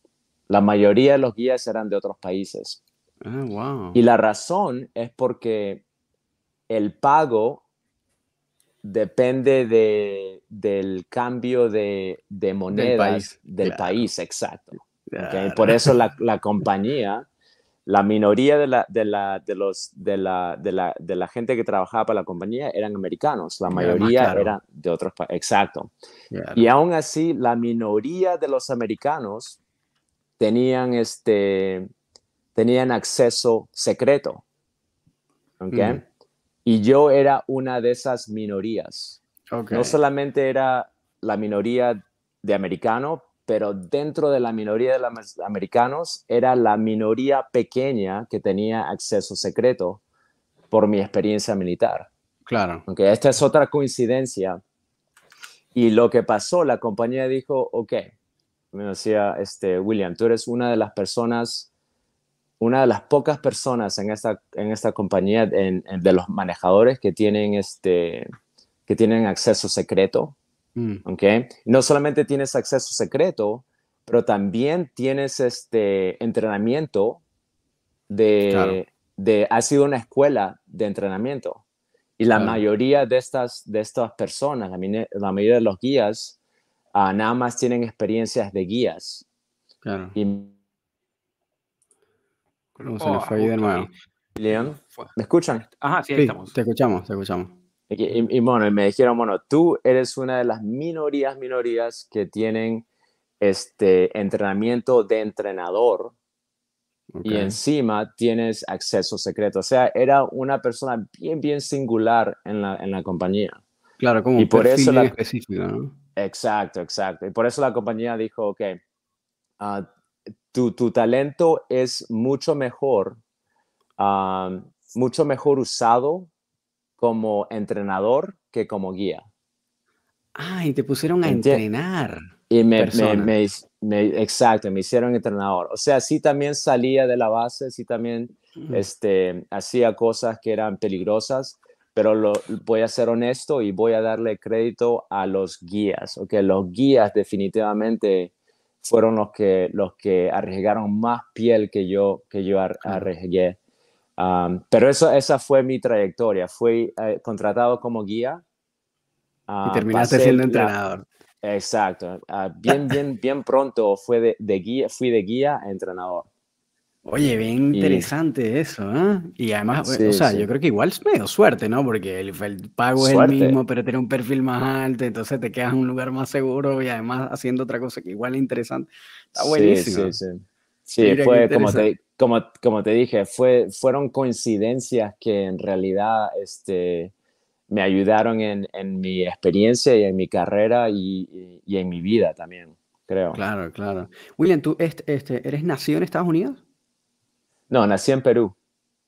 La mayoría de los guías eran de otros países. Ah, y la razón es porque el pago depende del cambio de, moneda del país, exacto. Por eso la, compañía, la minoría de la, de, la, de, los, de, la, de, la, de la gente que trabajaba para la compañía eran americanos, la mayoría era de otros países, exacto. Y aún así, la minoría de los americanos tenían, este, tenían acceso secreto. Okay. Y yo era una de esas minorías. No solamente era la minoría de americano, pero dentro de la minoría de los americanos era la minoría pequeña que tenía acceso secreto por mi experiencia militar. Claro. Aunque esta es otra coincidencia. Y lo que pasó, la compañía dijo, ok, me decía, este, William, tú eres una de las personas una de las pocas personas en esta, en esta compañía de los manejadores que tienen, este, que tienen acceso secreto. Mm. No solamente tienes acceso secreto, pero también tienes este entrenamiento de, ha sido una escuela de entrenamiento. Y la mayoría de estas, de estas personas, la, la mayoría de los guías, ah, nada más tienen experiencias de guías. Claro de nuevo. León, ¿me escuchan? Ajá, sí, Te escuchamos, te escuchamos. Y, bueno, me dijeron, bueno, tú eres una de las minorías, minorías que tienen este entrenamiento de entrenador y encima tienes acceso secreto. O sea, era una persona bien, bien singular en la, en la compañía. Claro, como y por eso la, específico, ¿no? Exacto, exacto. Y por eso la compañía dijo, ok, uh, tu, talento es mucho mejor, mucho mejor usado como entrenador que como guía. Ah, y te pusieron a entrenar. Y me, exacto, me hicieron entrenador. O sea, sí también salía de la base, sí también este, hacía cosas que eran peligrosas, pero lo, voy a ser honesto y voy a darle crédito a los guías, que Los guías definitivamente fueron los que, los que arriesgaron más piel que yo, que yo arriesgué. pero eso, esa fue mi trayectoria. Fui eh, contratado como guía. y ah, terminaste siendo entrenador. Exacto. Ah, bien, bien, bien pronto fue de, guía, fui de guía a entrenador. Oye, bien interesante eso, ¿eh? Y además, eh, o sea, yo creo que igual es medio suerte, ¿no? Porque el, el pago es el mismo, pero tiene un perfil más alto, entonces te quedas en un lugar más seguro y además haciendo otra cosa que igual es interesante. Está buenísimo. Sí, sí, sí. Sí, fue como te, como, como te dije, fue, fueron coincidencias que en realidad este, me ayudaron en, en mi experiencia y en mi carrera y, y, en mi vida también, creo. Claro, claro. William, ¿tú este, este, eres nacido en Estados Unidos? No, nací en Perú.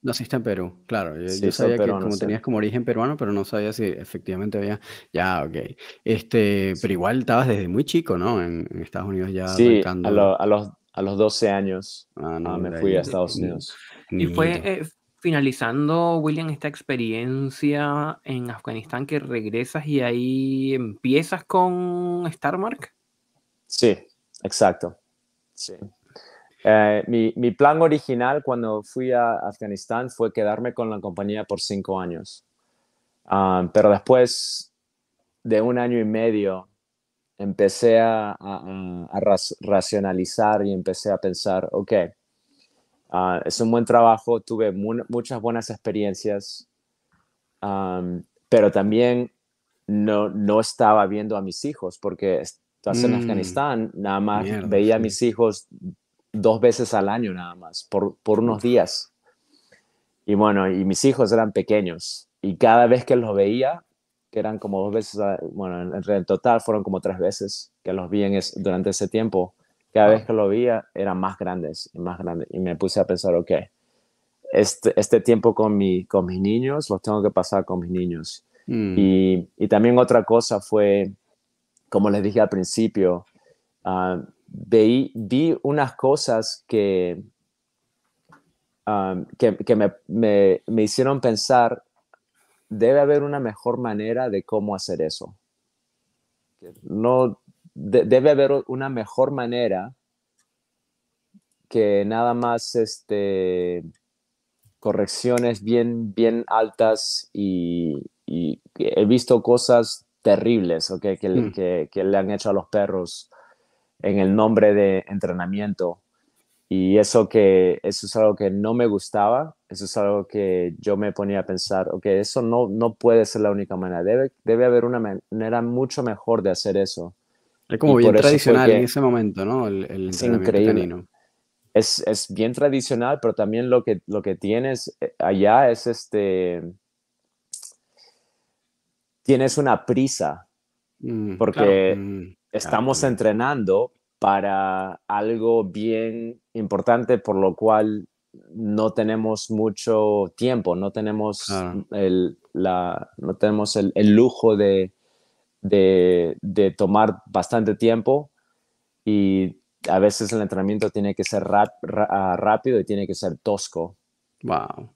Naciste en Perú, claro. Yo, sabía que como tenías como origen peruano, pero no sabía si efectivamente había. Ya, ok. Este, Pero igual estabas desde muy chico, ¿no? En, Estados Unidos ya. Sí, a, los, 12 años ah, ah, me fui a Estados Unidos. Y fue eh, finalizando, William, esta experiencia en Afganistán que regresas y ahí empiezas con Starmark. Sí, exacto. Sí. Eh, mi, mi, plan original cuando fui a Afganistán fue quedarme con la compañía por cinco años. Ah, pero después de un año y medio empecé a, a, racionalizar y empecé a pensar, ok, ah, es un buen trabajo, tuve muchas buenas experiencias, pero también no, no estaba viendo a mis hijos porque estás en mm. Afganistán, nada más veía a mis hijos dos veces al año nada más, por, unos días. Y bueno, y mis hijos eran pequeños y cada vez que los veía, que eran como dos veces, bueno, en, total fueron como tres veces que los vi durante ese tiempo, cada vez que los veía eran más grandes y más grandes. Y me puse a pensar, ok, este, este tiempo con, mi, con mis niños, los tengo que pasar con mis niños. Mm. Y, también otra cosa fue, como les dije al principio, ah, vi unas cosas que, que, me, hicieron pensar, debe haber una mejor manera de cómo hacer eso. No, debe haber una mejor manera que nada más este, correcciones bien, bien altas y, he visto cosas terribles hmm. que, le han hecho a los perros en el nombre de entrenamiento. Y eso, que, eso es algo que no me gustaba, eso es algo que yo me ponía a pensar, ok, eso no, no puede ser la única manera, debe, debe haber una manera mucho mejor de hacer eso. Es como bien tradicional en ese momento, ¿no? El, es increíble. Es, es, bien tradicional, pero también lo que, lo que tienes eh, allá es este... Tienes una prisa, mm, porque... Mm. Ah, estamos entrenando para algo bien importante, por lo cual no tenemos mucho tiempo, no tenemos, el, la, no tenemos el, el lujo de, de, tomar bastante tiempo y a veces el entrenamiento tiene que ser ah, rápido y tiene que ser tosco. Wow.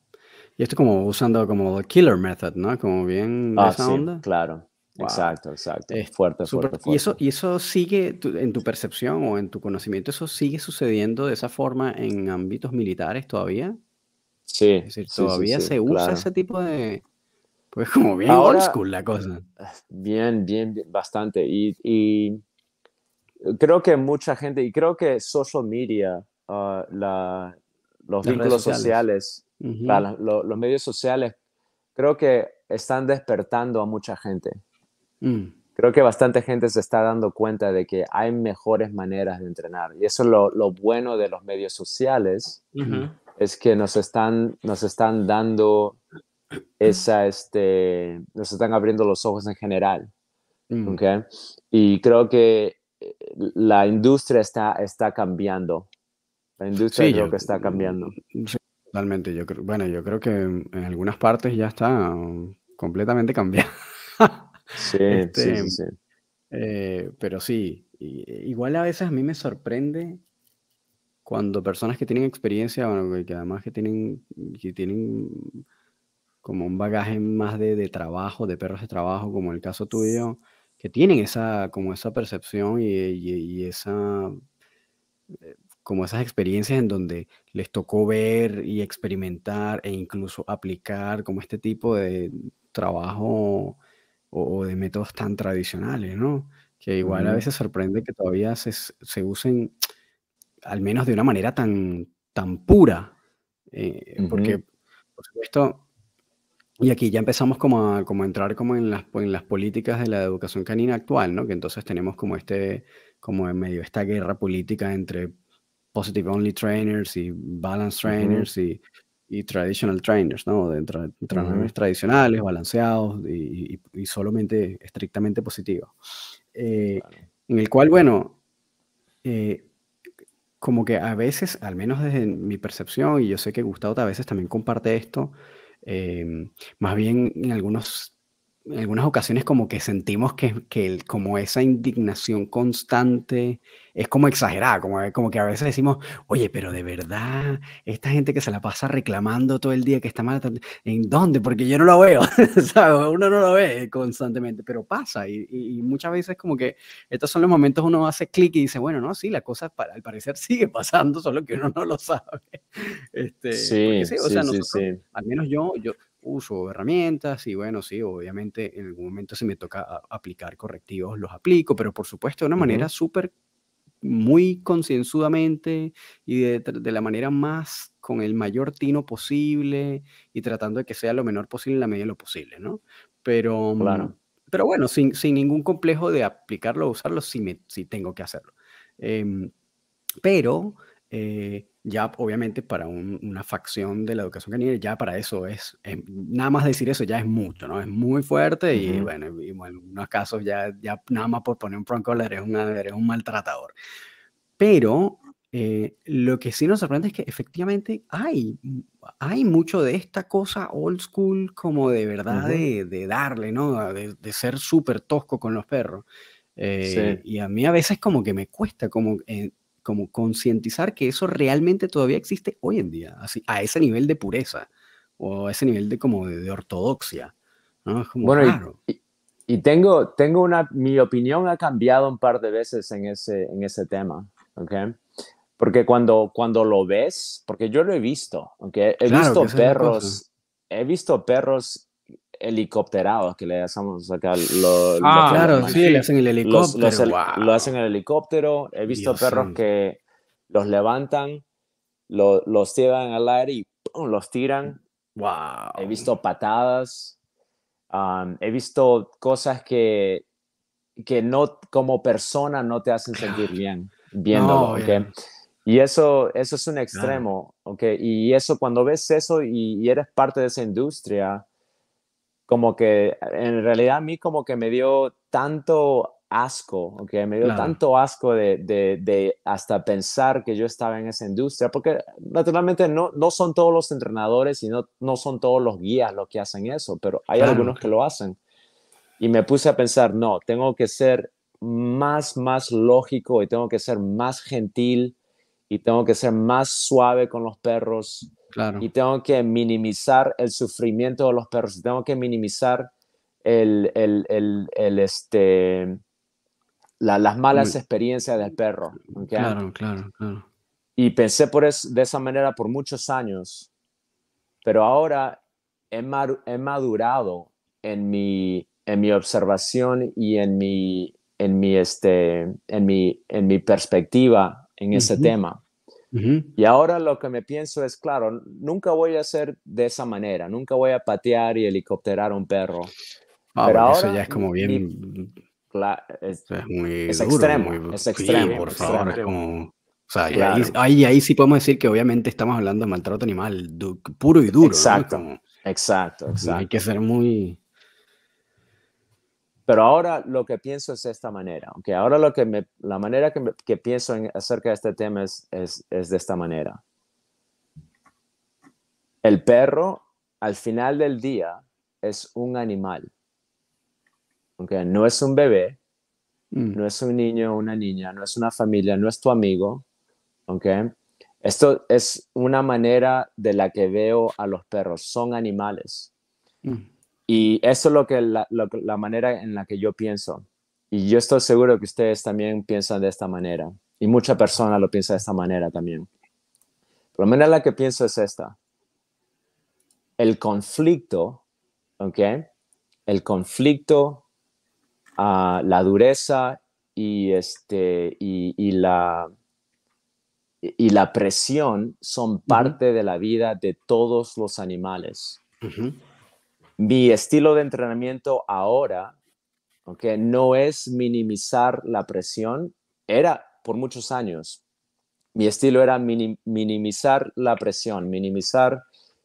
Y esto como usando como el killer method, ¿no? Como bien ah, sí, Claro. Exacto, exacto. Es eh, fuerte, fuerte, fuerte, Y eso, eso sigue en tu percepción o en tu conocimiento, ¿eso sigue sucediendo de esa forma en ámbitos militares todavía? Sí. todavía se usa ese tipo de. Pues como bien old school la cosa. Bien, bien, bastante. Y, creo que mucha gente, y creo que social media, ah, los vínculos sociales, los medios sociales, creo que están despertando a mucha gente. Mm. Creo que bastante gente se está dando cuenta de que hay mejores maneras de entrenar. Y eso es lo, lo bueno de los medios sociales, es que nos están, nos están dando esa, este, nos están abriendo los ojos en general. Mm. Okay? Y creo que eh, la industria está, está cambiando. La industria creo que está cambiando. Sí, totalmente. Yo creo, bueno, yo creo que en algunas partes ya está um, completamente cambiada. Sí, sí, este, sí. Eh, pero sí, eh, igual a veces a mí me sorprende cuando personas que tienen experiencia, bueno, que además que tienen, que tienen como un bagaje más de, de trabajo, de perros de trabajo, como el caso tuyo, que tienen esa, como esa percepción y, y, y esa, eh, como esas experiencias en donde les tocó ver y experimentar e incluso aplicar como este tipo de trabajo o, de métodos tan tradicionales, ¿no? Que igual a veces sorprende que todavía se, usen, al menos de una manera tan, tan pura, eh, porque, por supuesto, y aquí ya empezamos como a, entrar como en las, las políticas de la educación canina actual, ¿no? Que entonces tenemos como este, como en medio esta guerra política entre positive only trainers y balance trainers y y traditional trainers, ¿no? De entrenadores tradicionales, balanceados y, solamente estrictamente positivos. Eh, en el cual, bueno, eh, como que a veces, al menos desde mi percepción, y yo sé que Gustavo a veces también comparte esto, eh, más bien en algunos en algunas ocasiones como que sentimos que, que como esa indignación constante es como exagerada, como, como que a veces decimos, oye, pero de verdad, esta gente que se la pasa reclamando todo el día que está mal, ¿en dónde? Porque yo no lo veo, Uno no lo ve constantemente, pero pasa y, muchas veces como que estos son los momentos uno hace clic y dice, bueno, no, sí, la cosa para, al parecer sigue pasando, solo que uno no lo sabe. Este, sí, sí, o sea, sí, Al menos yo, yo, uso herramientas y bueno, sí, obviamente en algún momento si me toca aplicar correctivos, los aplico, pero por supuesto de una manera súper, muy concienzudamente y de, la manera más con el mayor tino posible y tratando de que sea lo menor posible en la medida de lo posible, ¿no? Pero, mm, claro. pero bueno, sin, sin, ningún complejo de aplicarlo o usarlo si, me, si tengo que hacerlo. Em, pero eh, ya obviamente para una facción de la educación canina, ya para eso es, nada más decir eso ya es mucho, ¿no? Es muy fuerte y bueno, en algunos casos ya, ya nada más por poner un front collar eres, una, un maltratador. Pero eh, lo que sí nos sorprende es que efectivamente hay, hay mucho de esta cosa old school como de verdad de, darle, ¿no? De, ser súper tosco con los perros. Eh, y a mí a veces como que me cuesta como en como concientizar que eso realmente todavía existe hoy en día, así, a ese nivel de pureza o a ese nivel de como de, ortodoxia. bueno, Y, tengo, tengo una, mi opinión ha cambiado un par de veces en ese, en ese tema, ¿ok? Porque cuando, cuando lo ves, porque yo lo he visto, aunque He visto perros, he visto perros helicópterados que le hacemos acá. Lo, ah, claro, sí, le hacen el helicóptero. Lo hacen el helicóptero. He visto perros que los levantan, los llevan al aire y los tiran. He visto patadas. he visto cosas que, que no, como persona no te hacen sentir bien viéndolo. Y eso, eso es un extremo, Y eso, cuando ves eso y, eres parte de esa industria, como que en realidad a mí como que me dio tanto asco, que Me dio tanto asco de, de, hasta pensar que yo estaba en esa industria, porque naturalmente no, no son todos los entrenadores y no, no son todos los guías los que hacen eso, pero hay algunos que lo hacen. Y me puse a pensar, no, tengo que ser más, más lógico y tengo que ser más gentil y tengo que ser más suave con los perros y tengo que minimizar el sufrimiento de los perros, tengo que minimizar el, el, el, el este, las malas experiencias del perro. Claro, claro, claro. Y pensé por de esa manera por muchos años, pero ahora he, he madurado en mi, en mi observación y en mi, en mi, este, en mi, en mi perspectiva en ese tema. Y ahora lo que me pienso es, claro, nunca voy a hacer de esa manera, nunca voy a patear y helicópterar a un perro. Ah, Pero ahora, eso ya es como bien... es, muy extremo, es extremo. por favor, O sea, ahí, ahí, sí podemos decir que obviamente estamos hablando de maltrato animal puro y duro. Exacto, exacto, exacto. hay que ser muy... Pero ahora lo que pienso es de esta manera, aunque ahora lo que la manera que, pienso acerca de este tema es, es, de esta manera. El perro, al final del día, es un animal. aunque no es un bebé, mm. no es un niño o una niña, no es una familia, no es tu amigo. aunque Esto es una manera de la que veo a los perros, son animales. Mm. Y eso es lo que la, manera en la que yo pienso. Y yo estoy seguro que ustedes también piensan de esta manera. Y mucha persona lo piensa de esta manera también. Por lo menos la que pienso es esta. El conflicto, okay El conflicto, ah, la dureza y, este, y, la, y la presión son parte de la vida de todos los animales mi estilo de entrenamiento ahora, okay, no es minimizar la presión, era por muchos años. Mi estilo era minimizar la presión, minimizar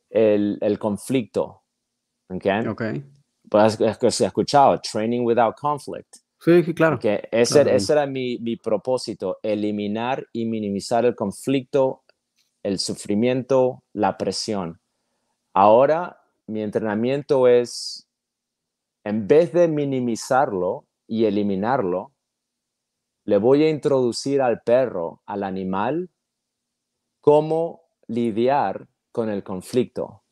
el, conflicto. Okay? Okay. Pues, se ha escuchado, training without conflict. Sí, claro. Que Ese, era mi, mi propósito, eliminar y minimizar el conflicto, el sufrimiento, la presión. Ahora mi entrenamiento es, en vez de minimizarlo y eliminarlo, le voy a introducir al perro, al animal, cómo lidiar con el conflicto,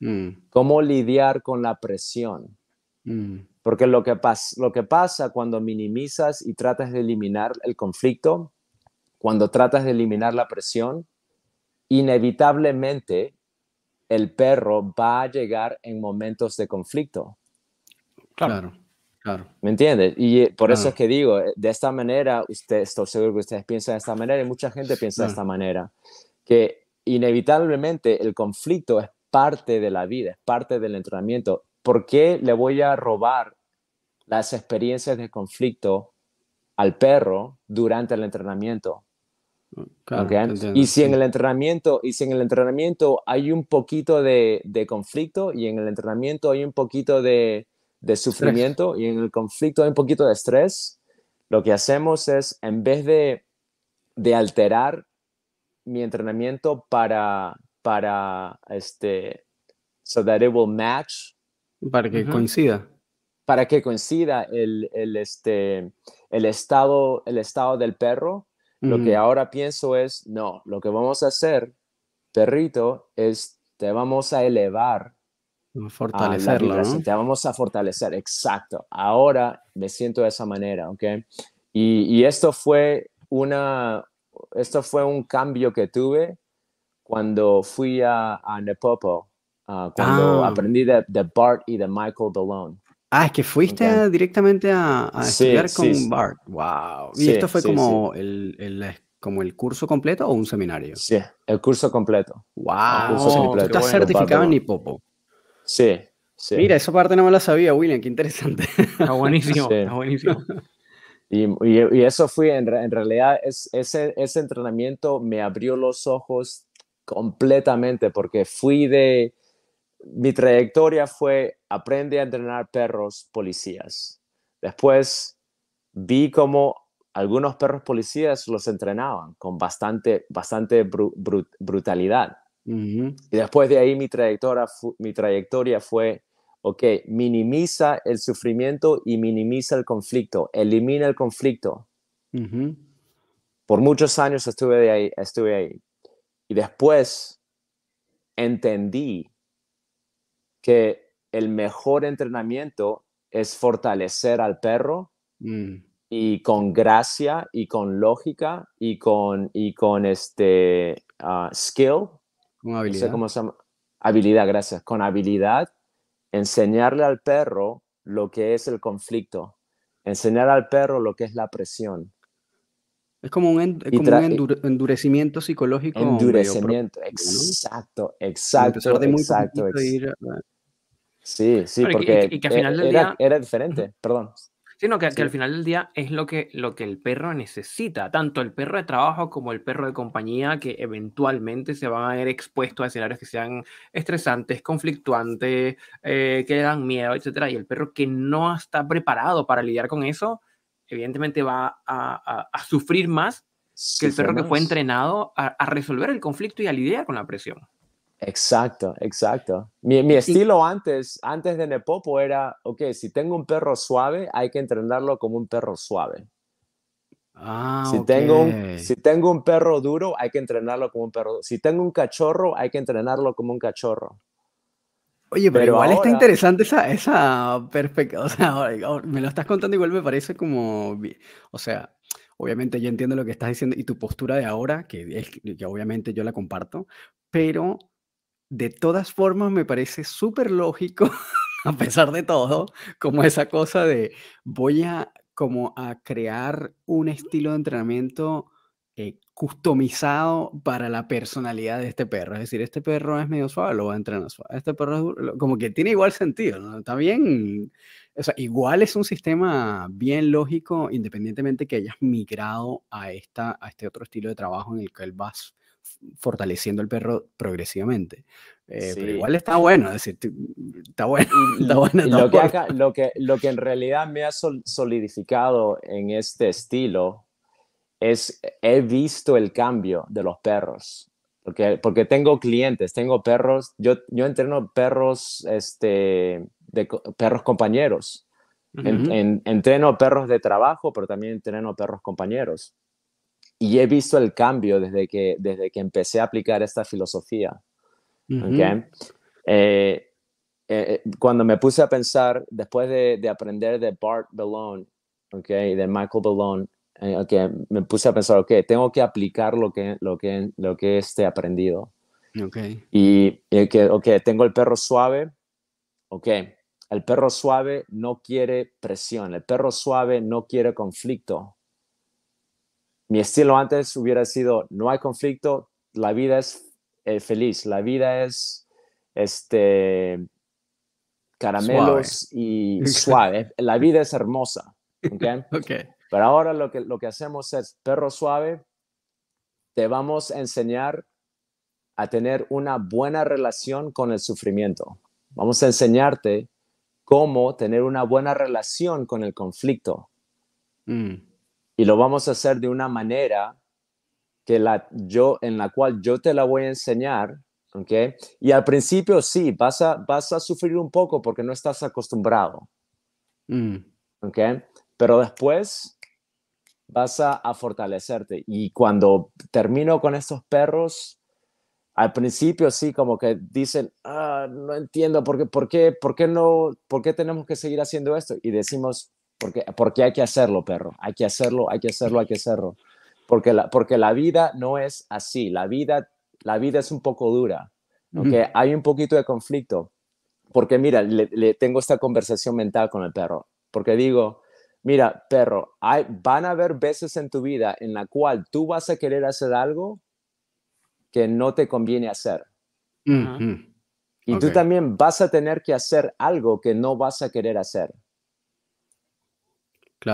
mm. cómo lidiar con la presión. Mm. Porque lo que, lo que pasa cuando minimizas y tratas de eliminar el conflicto, cuando tratas de eliminar la presión, inevitablemente el perro va a llegar en momentos de conflicto. Claro, claro. ¿Me entiendes? Y eh, por eso es que digo, eh, de esta manera, usted, estoy seguro que ustedes piensan de esta manera y mucha gente piensa de esta manera, que inevitablemente el conflicto es parte de la vida, es parte del entrenamiento. ¿Por qué le voy a robar las experiencias de conflicto al perro durante el entrenamiento? y si en el entrenamiento, y si en el entrenamiento hay un poquito de, de conflicto, y en el entrenamiento hay un poquito de, de sufrimiento, y en el conflicto hay un poquito de estrés, lo que hacemos es, en vez de, de alterar mi entrenamiento para, para este, so that it will match. Para que coincida. Para que coincida el, el, este, el, estado, el estado del perro lo que ahora pienso es, no, lo que vamos a hacer, perrito, es te vamos a elevar. Fortalecerlo. Te vamos a fortalecer, exacto. Ahora me siento de esa manera, ¿ok? Y, esto fue una, esto fue un cambio que tuve cuando fui a, Nepopo, ah, cuando ah. aprendí de, Bart y de Michael Ballone. Ah, es que fuiste directamente a, estudiar con Bart. Wow. ¿Y esto fue como el, como el curso completo o un seminario? Sí, el curso completo. Wow. Curso Tú estás certificado en Hipopo. Sí, sí. Mira, esa parte no me la sabía, William, qué interesante. Está buenísimo, está buenísimo. Y, eso fue, en, realidad, ese entrenamiento me abrió los ojos completamente porque fui de mi trayectoria fue aprende a entrenar perros policías. Después vi cómo algunos perros policías los entrenaban con bastante, bastante brutalidad. Y después de ahí mi trayectoria, mi trayectoria fue, ok, minimiza el sufrimiento y minimiza el conflicto, elimina el conflicto. Por muchos años estuve, ahí, estuve ahí. Y después entendí que el mejor entrenamiento es fortalecer al perro mm. y con gracia y con lógica y con, y con este ah, skill, con habilidad. cómo se llama. habilidad, gracias, con habilidad, enseñarle al perro lo que es el conflicto, enseñar al perro lo que es la presión. Es como un, un endurecimiento psicológico. Endurecimiento, exacto, exacto. exacto, exacto. Sí, sí, porque al e, final era, día... era diferente, perdón. Sino que, que, al final del día es lo que, lo que el perro necesita, tanto el perro de trabajo como el perro de compañía, que eventualmente se van a ver expuestos a escenarios que sean estresantes, conflictuantes, eh, que le dan miedo, etc. Y el perro que no está preparado para lidiar con eso, evidentemente va a, sufrir más que el perro que fue entrenado a resolver el conflicto y a lidiar con la presión. Exacto, exacto. Mi, mi estilo antes, antes de Nepopo era, ok, si tengo un perro suave, hay que entrenarlo como un perro suave. Ah, si, tengo un, si tengo un perro duro, hay que entrenarlo como un perro. Si tengo un cachorro, hay que entrenarlo como un cachorro. Oye, pero, igual está interesante esa, esa O sea, oh, me lo estás contando, igual me parece como. O sea, obviamente yo entiendo lo que estás diciendo y tu postura de ahora, que, es, que obviamente yo la comparto, pero de todas formas me parece súper lógico, a pesar de todo, como esa cosa de voy a como a crear un estilo de entrenamiento eh, customizado para la personalidad de este perro. Es decir, este perro es medio suave, lo voy a entrenar suave. Este perro es como que tiene igual sentido, También, o sea, igual es un sistema bien lógico, independientemente que hayas migrado a, esta, a este otro estilo de trabajo en el que él vas fortaleciendo el perro progresivamente. Eh, pero igual está bueno, decir, está bueno. lo, que lo, que lo, que, en realidad me ha solidificado en este estilo es, he visto el cambio de los perros, porque, porque tengo clientes, tengo perros, yo, yo entreno perros, este, de, perros compañeros. entreno perros de trabajo, pero también entreno perros compañeros y he visto el cambio desde que, desde que empecé a aplicar esta filosofía. ¿okay? Eh, eh, eh, cuando me puse a pensar, después de, de aprender de Bart Bellone, okay, de Michael Bellone, me puse a pensar, ok, tengo que aplicar lo que, lo que, lo que esté aprendido. Okay. Y, que, ok, tengo el perro suave, ok, el perro suave no quiere presión, el perro suave no quiere conflicto, mi estilo antes hubiera sido, no hay conflicto, la vida es eh, feliz, la vida es este caramelos y suave, la vida es hermosa. ¿okay? okay. Pero ahora lo que, lo que hacemos es, perro suave, te vamos a enseñar a tener una buena relación con el sufrimiento. Vamos a enseñarte cómo tener una buena relación con el conflicto. Mm. Y lo vamos a hacer de una manera que la, yo, en la cual yo te la voy a enseñar, ¿ok? Y al principio sí, vas a, vas a sufrir un poco porque no estás acostumbrado, mm. Pero después vas a, fortalecerte. Y cuando termino con estos perros, al principio sí, como que dicen, ah, no entiendo, ¿por qué, por, no, ¿por qué tenemos que seguir haciendo esto? Y decimos, porque, hay que hacerlo, perro. Hay que hacerlo, hay que hacerlo, hay que hacerlo. Porque la, porque la vida no es así. La vida, la vida es un poco dura. hay un poquito de conflicto. Porque mira, le, tengo esta conversación mental con el perro. Porque digo, mira, perro, van a haber veces en tu vida en la cual tú vas a querer hacer algo que no te conviene hacer. Y tú también vas a tener que hacer algo que no vas a querer hacer.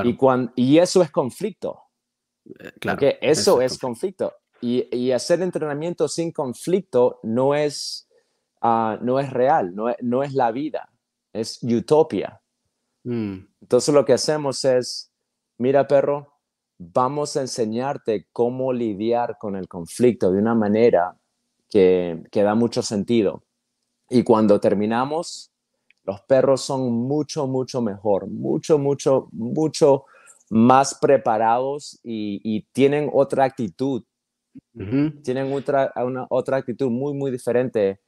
Y, y eso es conflicto. Eh, claro. que eso es conflicto. Y, hacer entrenamiento sin conflicto no es, ah, no es real, no es, la vida, es utopia. Mm. Entonces lo que hacemos es, mira perro, vamos a enseñarte cómo lidiar con el conflicto de una manera que, que da mucho sentido. Y cuando terminamos, los perros son mucho, mucho mejor, mucho, mucho, mucho más preparados y, tienen otra actitud. Tienen otra, una, otra actitud muy, muy diferente.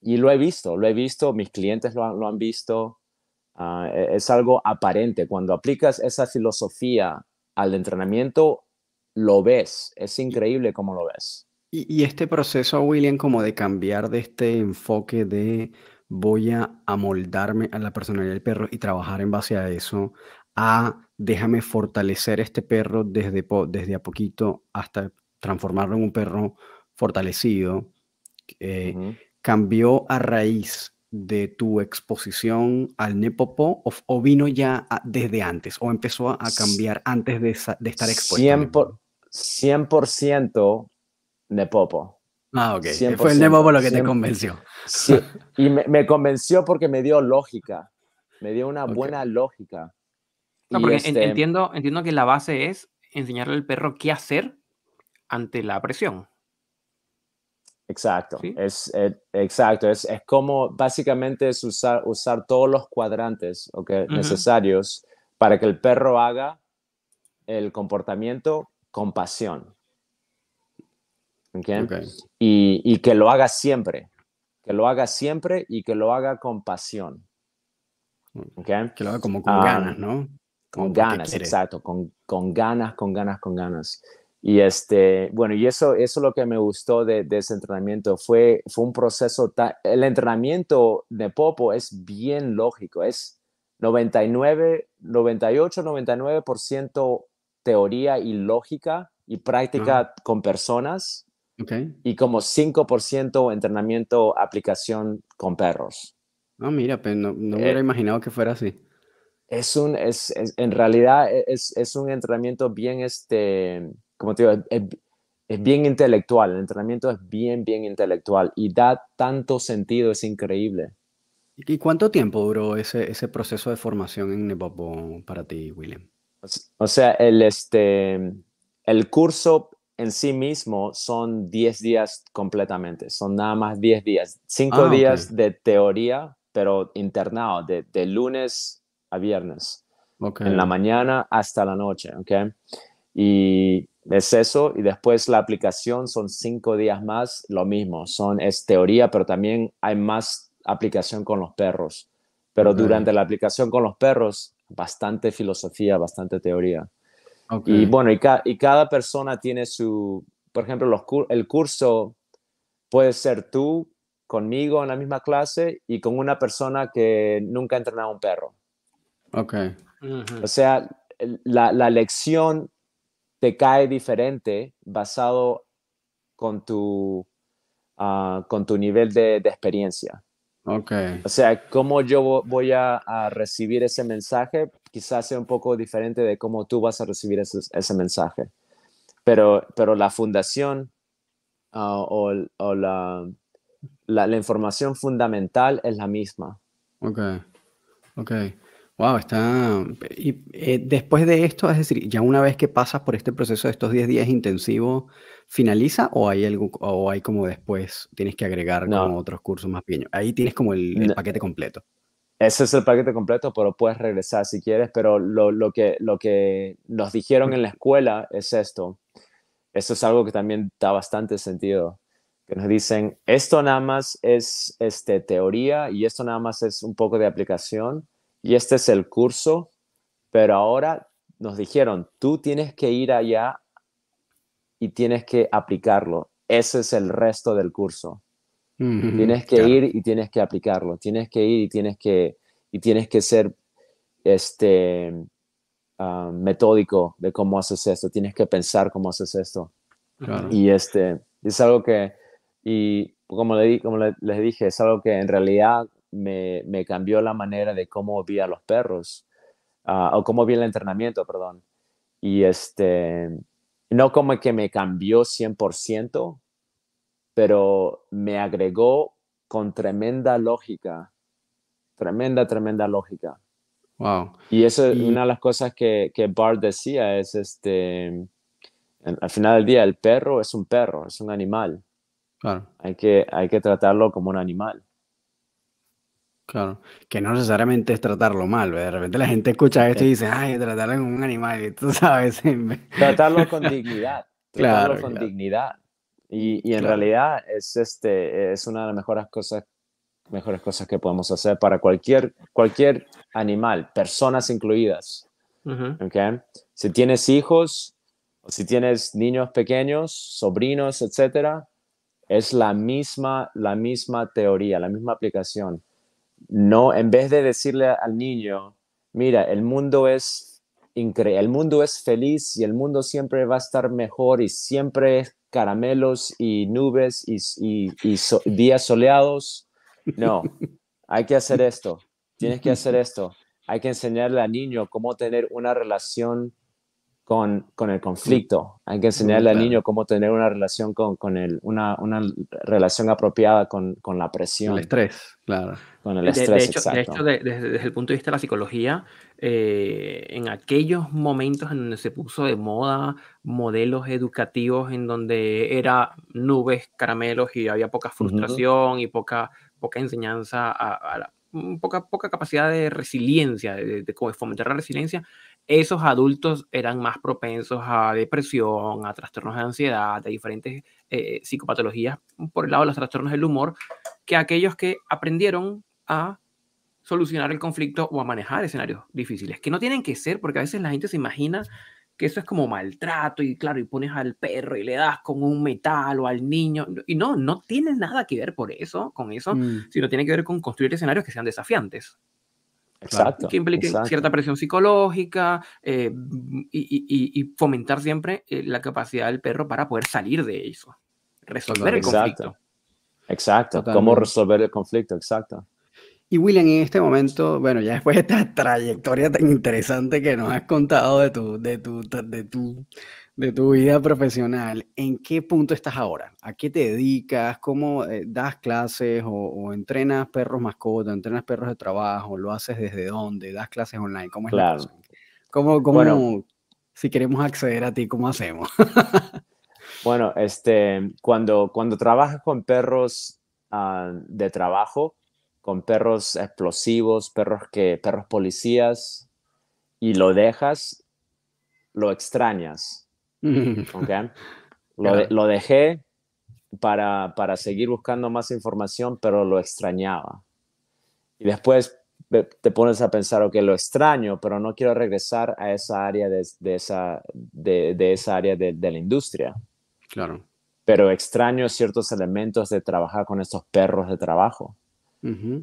y lo he visto, lo he visto, mis clientes lo, han visto. Ah, e, es algo aparente. Cuando aplicas esa filosofía al entrenamiento, lo ves. Es increíble cómo lo ves. y este proceso, William, como de cambiar de este enfoque de voy a amoldarme a la personalidad del perro y trabajar en base a eso, a déjame fortalecer este perro desde, desde a poquito hasta transformarlo en un perro fortalecido, eh, cambió a raíz de tu exposición al Nepopo o, vino ya desde antes o empezó a, cambiar antes de, estar expuesto? 100%, por, 100 Nepopo. Ah, ok. Fue el Nepopo lo que te convenció. Sí, y me, convenció porque me dio lógica, me dio una buena lógica. No, porque este entiendo, entiendo que la base es enseñarle al perro qué hacer ante la presión. Exacto, es, eh, exacto, es, como básicamente es usar, usar todos los cuadrantes necesarios para que el perro haga el comportamiento con pasión. y, que lo haga siempre que lo haga siempre y que lo haga con pasión. Mm. ¿Okay? Que lo haga como con ah, ganas, ¿no? con ganas, exacto, con, con, ganas, con ganas, con ganas. Y este, bueno, y eso, eso es lo que me gustó de, ese entrenamiento. Fue, fue un proceso, el entrenamiento de Popo es bien lógico, es 99, 98, 99% teoría y lógica y práctica ah. con personas Okay. Y como 5% entrenamiento, aplicación con perros. Ah, pues, no, mira, no, me eh, hubiera imaginado que fuera así. Es un, es, en realidad e, es, es, un entrenamiento bien, este, como te digo, es, bien intelectual, el entrenamiento es bien, bien intelectual y da tanto sentido, es increíble. ¿Y cuánto tiempo duró ese, ese proceso de formación en Nebobo para ti, William? O sea, el, este, el curso en sí mismo son 10 días completamente, son nada más 10 días, 5 ah, días de teoría, pero internado, de, lunes a viernes, en la mañana hasta la noche, ¿ok? Y es eso, y después la aplicación son 5 días más, lo mismo, son, es teoría, pero también hay más aplicación con los perros, pero durante la aplicación con los perros, bastante filosofía, bastante teoría. Y bueno, y, cada persona tiene su, por ejemplo, el curso puede ser tú conmigo en la misma clase y con una persona que nunca ha entrenado un perro. Ok. O sea, la, la, lección te cae diferente basado con tu, ah, con tu nivel de, experiencia. Ok. O sea, ¿cómo yo voy a, a recibir ese mensaje? quizás sea un poco diferente de cómo tú vas a recibir ese, mensaje. Pero, pero la fundación ah, o, la, la, información fundamental es la misma. Ok, ok. Wow, está... Y, eh, después de esto, es decir, ya una vez que pasas por este proceso de estos 10 días intensivo, ¿finaliza o hay, algo, o hay como después tienes que agregar como otros cursos más pequeños? Ahí tienes como el, paquete completo. Ese es el paquete completo, pero puedes regresar si quieres, pero lo, que, lo nos dijeron en la escuela es esto. Esto es algo que también da bastante sentido, que nos dicen, esto nada más es este, teoría y esto nada más es un poco de aplicación y este es el curso, pero ahora nos dijeron, tú tienes que ir allá y tienes que aplicarlo. Ese es el resto del curso tienes que ir y tienes que aplicarlo, tienes que ir y tienes que, y tienes que ser este, ah, metódico de cómo haces esto, tienes que pensar cómo haces esto. Y este, es algo que, y como, le, como les dije, es algo que en realidad me, me, cambió la manera de cómo vi a los perros, ah, o cómo vi el entrenamiento, perdón. Y este, no como que me cambió 100%, pero me agregó con tremenda lógica, tremenda, tremenda lógica. Wow. Y eso es una de las cosas que, que Bart decía, es este, al final del día, el perro es un perro, es un animal. Claro. Hay que, hay que tratarlo como un animal. Claro, que no necesariamente es tratarlo mal, de repente la gente escucha esto y dice, ay, tratarlo como un animal, y tú sabes. tratarlo con dignidad, tratarlo claro, con dignidad. Y, en realidad es, este, es una de las mejores cosas, mejores cosas que podemos hacer para cualquier, cualquier animal, personas incluidas. Si tienes hijos, o si tienes niños pequeños, sobrinos, etc. es la misma, la misma teoría, la misma aplicación. No, en vez de decirle al niño, mira, el mundo es el mundo es feliz y el mundo siempre va a estar mejor y siempre caramelos y nubes y, días soleados. No, hay que hacer esto. Tienes que hacer esto. Hay que enseñarle al niño cómo tener una relación con, con, el conflicto. Hay que enseñarle al niño cómo tener una relación con, con el, una, una, relación apropiada con, con, la presión. El estrés, claro. Con el estrés, hecho, De hecho desde, desde, el punto de vista de la psicología, eh, en aquellos momentos en donde se puso de moda modelos educativos en donde era nubes, caramelos y había poca frustración y poca, poca enseñanza a, poca, poca capacidad de resiliencia, de, de fomentar la resiliencia, esos adultos eran más propensos a depresión, a trastornos de ansiedad, a diferentes eh, psicopatologías por el lado de los trastornos del humor, que aquellos que aprendieron a solucionar el conflicto o a manejar escenarios difíciles, que no tienen que ser, porque a veces la gente se imagina que eso es como maltrato y claro, y pones al perro y le das con un metal o al niño, y no, no tiene nada que ver por eso, con eso, mm. sino tiene que ver con construir escenarios que sean desafiantes. Exacto, que impliquen cierta presión psicológica eh, y, fomentar siempre eh, la capacidad del perro para poder salir de eso, resolver el conflicto. Exacto, cómo resolver el conflicto, exacto. Y William, en este momento, bueno, ya después de esta trayectoria tan interesante que nos has contado de tu, de tu, de tu de tu vida profesional, ¿en qué punto estás ahora? ¿A qué te dedicas? ¿Cómo eh, das clases o, entrenas perros mascotas, entrenas perros de trabajo? ¿Lo haces desde dónde? ¿Das clases online? ¿Cómo es la ¿Cómo, cómo si queremos acceder a ti, cómo hacemos? bueno, este, cuando, cuando trabajas con perros ah, de trabajo, con perros explosivos, perros que, perros policías, y lo dejas, lo extrañas Lo, dejé para, para seguir buscando más información, pero lo extrañaba. Y después te pones a pensar, ok, lo extraño, pero no quiero regresar a esa área de, esa, de, esa área de, la industria. Claro. Pero extraño ciertos elementos de trabajar con estos perros de trabajo.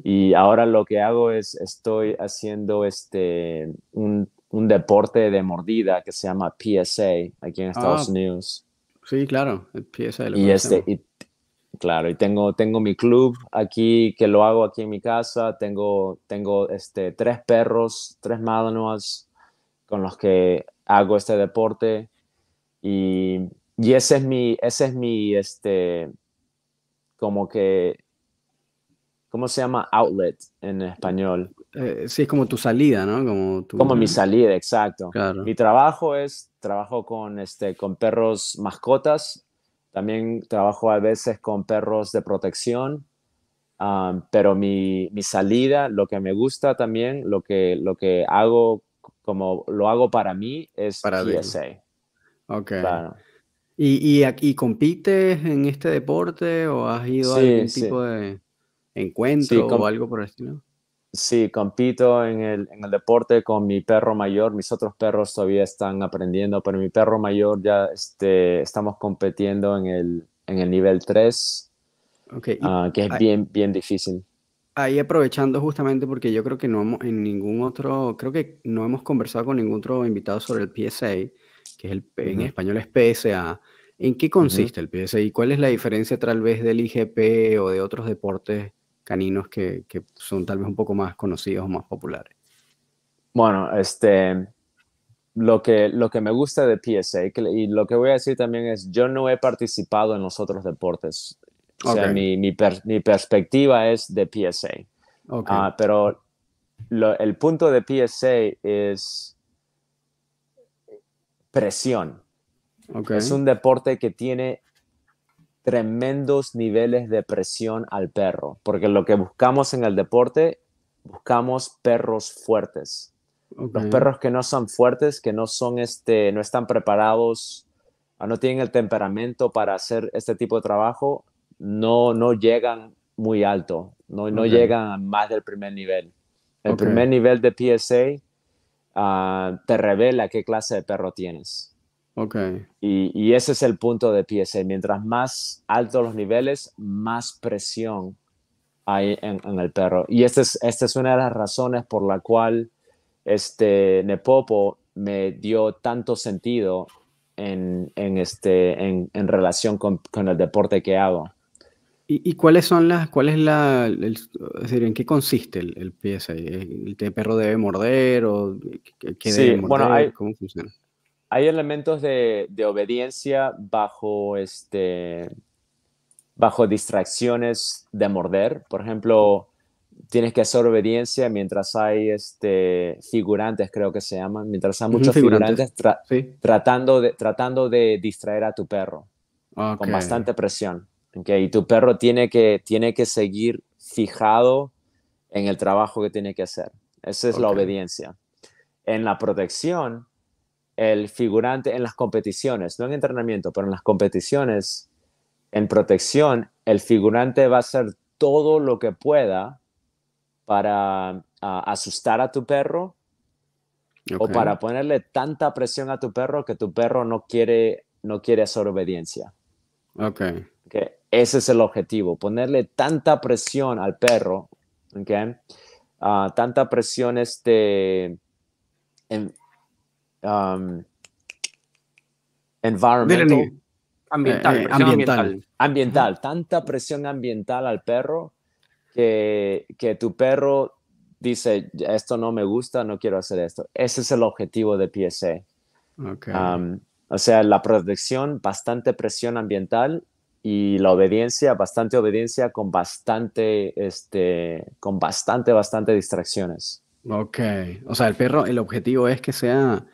Y ahora lo que hago es, estoy haciendo este, un, un deporte de mordida que se llama PSA aquí en Estados ah. Unidos. Sí, claro, el PSA. y este, claro, y tengo, tengo mi club aquí que lo hago aquí en mi casa. Tengo, tengo este, tres perros, tres malinois con los que hago este deporte. Y, y ese es mi, ese es mi, este, como que ¿cómo se llama outlet en español? Eh, sí, es como tu salida, ¿no? Como, mi salida, exacto. Mi trabajo es, trabajo con, este, con perros mascotas, también trabajo a veces con perros de protección, pero mi, mi, salida, lo que me gusta también, lo que, lo que hago, como lo hago para mí, es para PSA. Ok. ¿Y, y, y, compites en este deporte o has ido a algún tipo de encuentro o algo por el estilo? Sí, compito en el, deporte con mi perro mayor. Mis otros perros todavía están aprendiendo, pero mi perro mayor ya este, estamos compitiendo en el, en el nivel 3, ah, que es bien, bien difícil. Ahí aprovechando justamente porque yo creo que no hemos, en ningún otro, creo que no hemos conversado con ningún otro invitado sobre el PSA, que es el, en español es PSA. ¿En qué consiste el PSA y cuál es la diferencia tal vez del IGP o de otros deportes? caninos que, son tal vez un poco más conocidos o más populares? Bueno, este, lo que, lo que me gusta de PSA y lo que voy a decir también es, yo no he participado en los otros deportes. O sea, mi, perspectiva es de PSA. Ah, pero el punto de PSA es presión. Okay. Es un deporte que tiene tremendos niveles de presión al perro, porque lo que buscamos en el deporte, buscamos perros fuertes. Los perros que no son fuertes, que no son este, no están preparados, ah, no tienen el temperamento para hacer este tipo de trabajo, no, no llegan muy alto, no, no llegan más del primer nivel. El primer nivel de PSA ah, te revela qué clase de perro tienes. Okay. Y, ese es el punto de PSA. Mientras más altos los niveles, más presión hay en, el perro. Y este esta es, es una de las razones por la cual este Nepopo me dio tanto sentido en, este, en, relación con, el deporte que hago. ¿Y, cuáles son las, cuál es la, en qué consiste el, el ¿El, perro debe morder o qué, sí, Bueno, ¿Cómo funciona? hay elementos de, obediencia bajo, este, bajo distracciones de morder. Por ejemplo, tienes que hacer obediencia mientras hay este, figurantes, creo que se llaman, mientras hay muchos figurantes, tratando, de, tratando de distraer a tu perro con bastante presión. Y tu perro tiene que, tiene que seguir fijado en el trabajo que tiene que hacer. Esa es la obediencia. En la protección, el figurante en las competiciones, no en entrenamiento, pero en las competiciones, en protección, el figurante va a hacer todo lo que pueda para ah, asustar a tu perro o para ponerle tanta presión a tu perro que tu perro no quiere, no quiere hacer obediencia. Okay. Ese es el objetivo, ponerle tanta presión al perro, okay? Ah, tanta presión este, en, Um, environmental. Eh, eh, ambiental, ambiental. ambiental, Tanta presión ambiental al perro que, que tu perro dice, esto no me gusta, no quiero hacer esto. Ese es el objetivo de PSA. Um, o sea, la protección, bastante presión ambiental y la obediencia, bastante obediencia con bastante, este, con bastante, bastante distracciones. Ok, o sea, el perro, el objetivo es que sea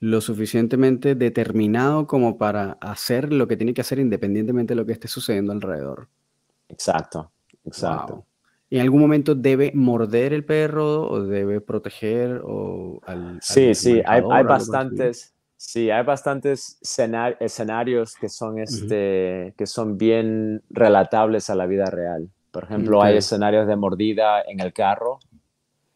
lo suficientemente determinado como para hacer lo que tiene que hacer independientemente de lo que esté sucediendo alrededor. Exacto, exacto. ¿En algún momento debe morder el perro o debe proteger o Sí, sí, hay, bastantes, sí, hay bastantes escenarios que son, este, que son bien relatables a la vida real. Por ejemplo, hay escenarios de mordida en el carro,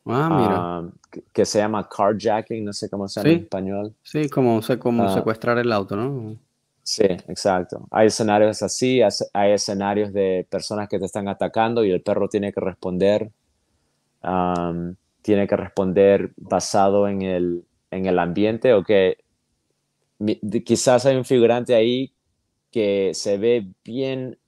Ah, mira. Ah, que, se llama carjacking, no sé cómo se llama en español. Sí, como, sé cómo ah. secuestrar el auto, ¿no? Sí, exacto. Hay escenarios así, hay escenarios de personas que te están atacando y el perro tiene que responder. tiene que responder basado en el, en el ambiente o que quizás hay un figurante ahí que se ve bien,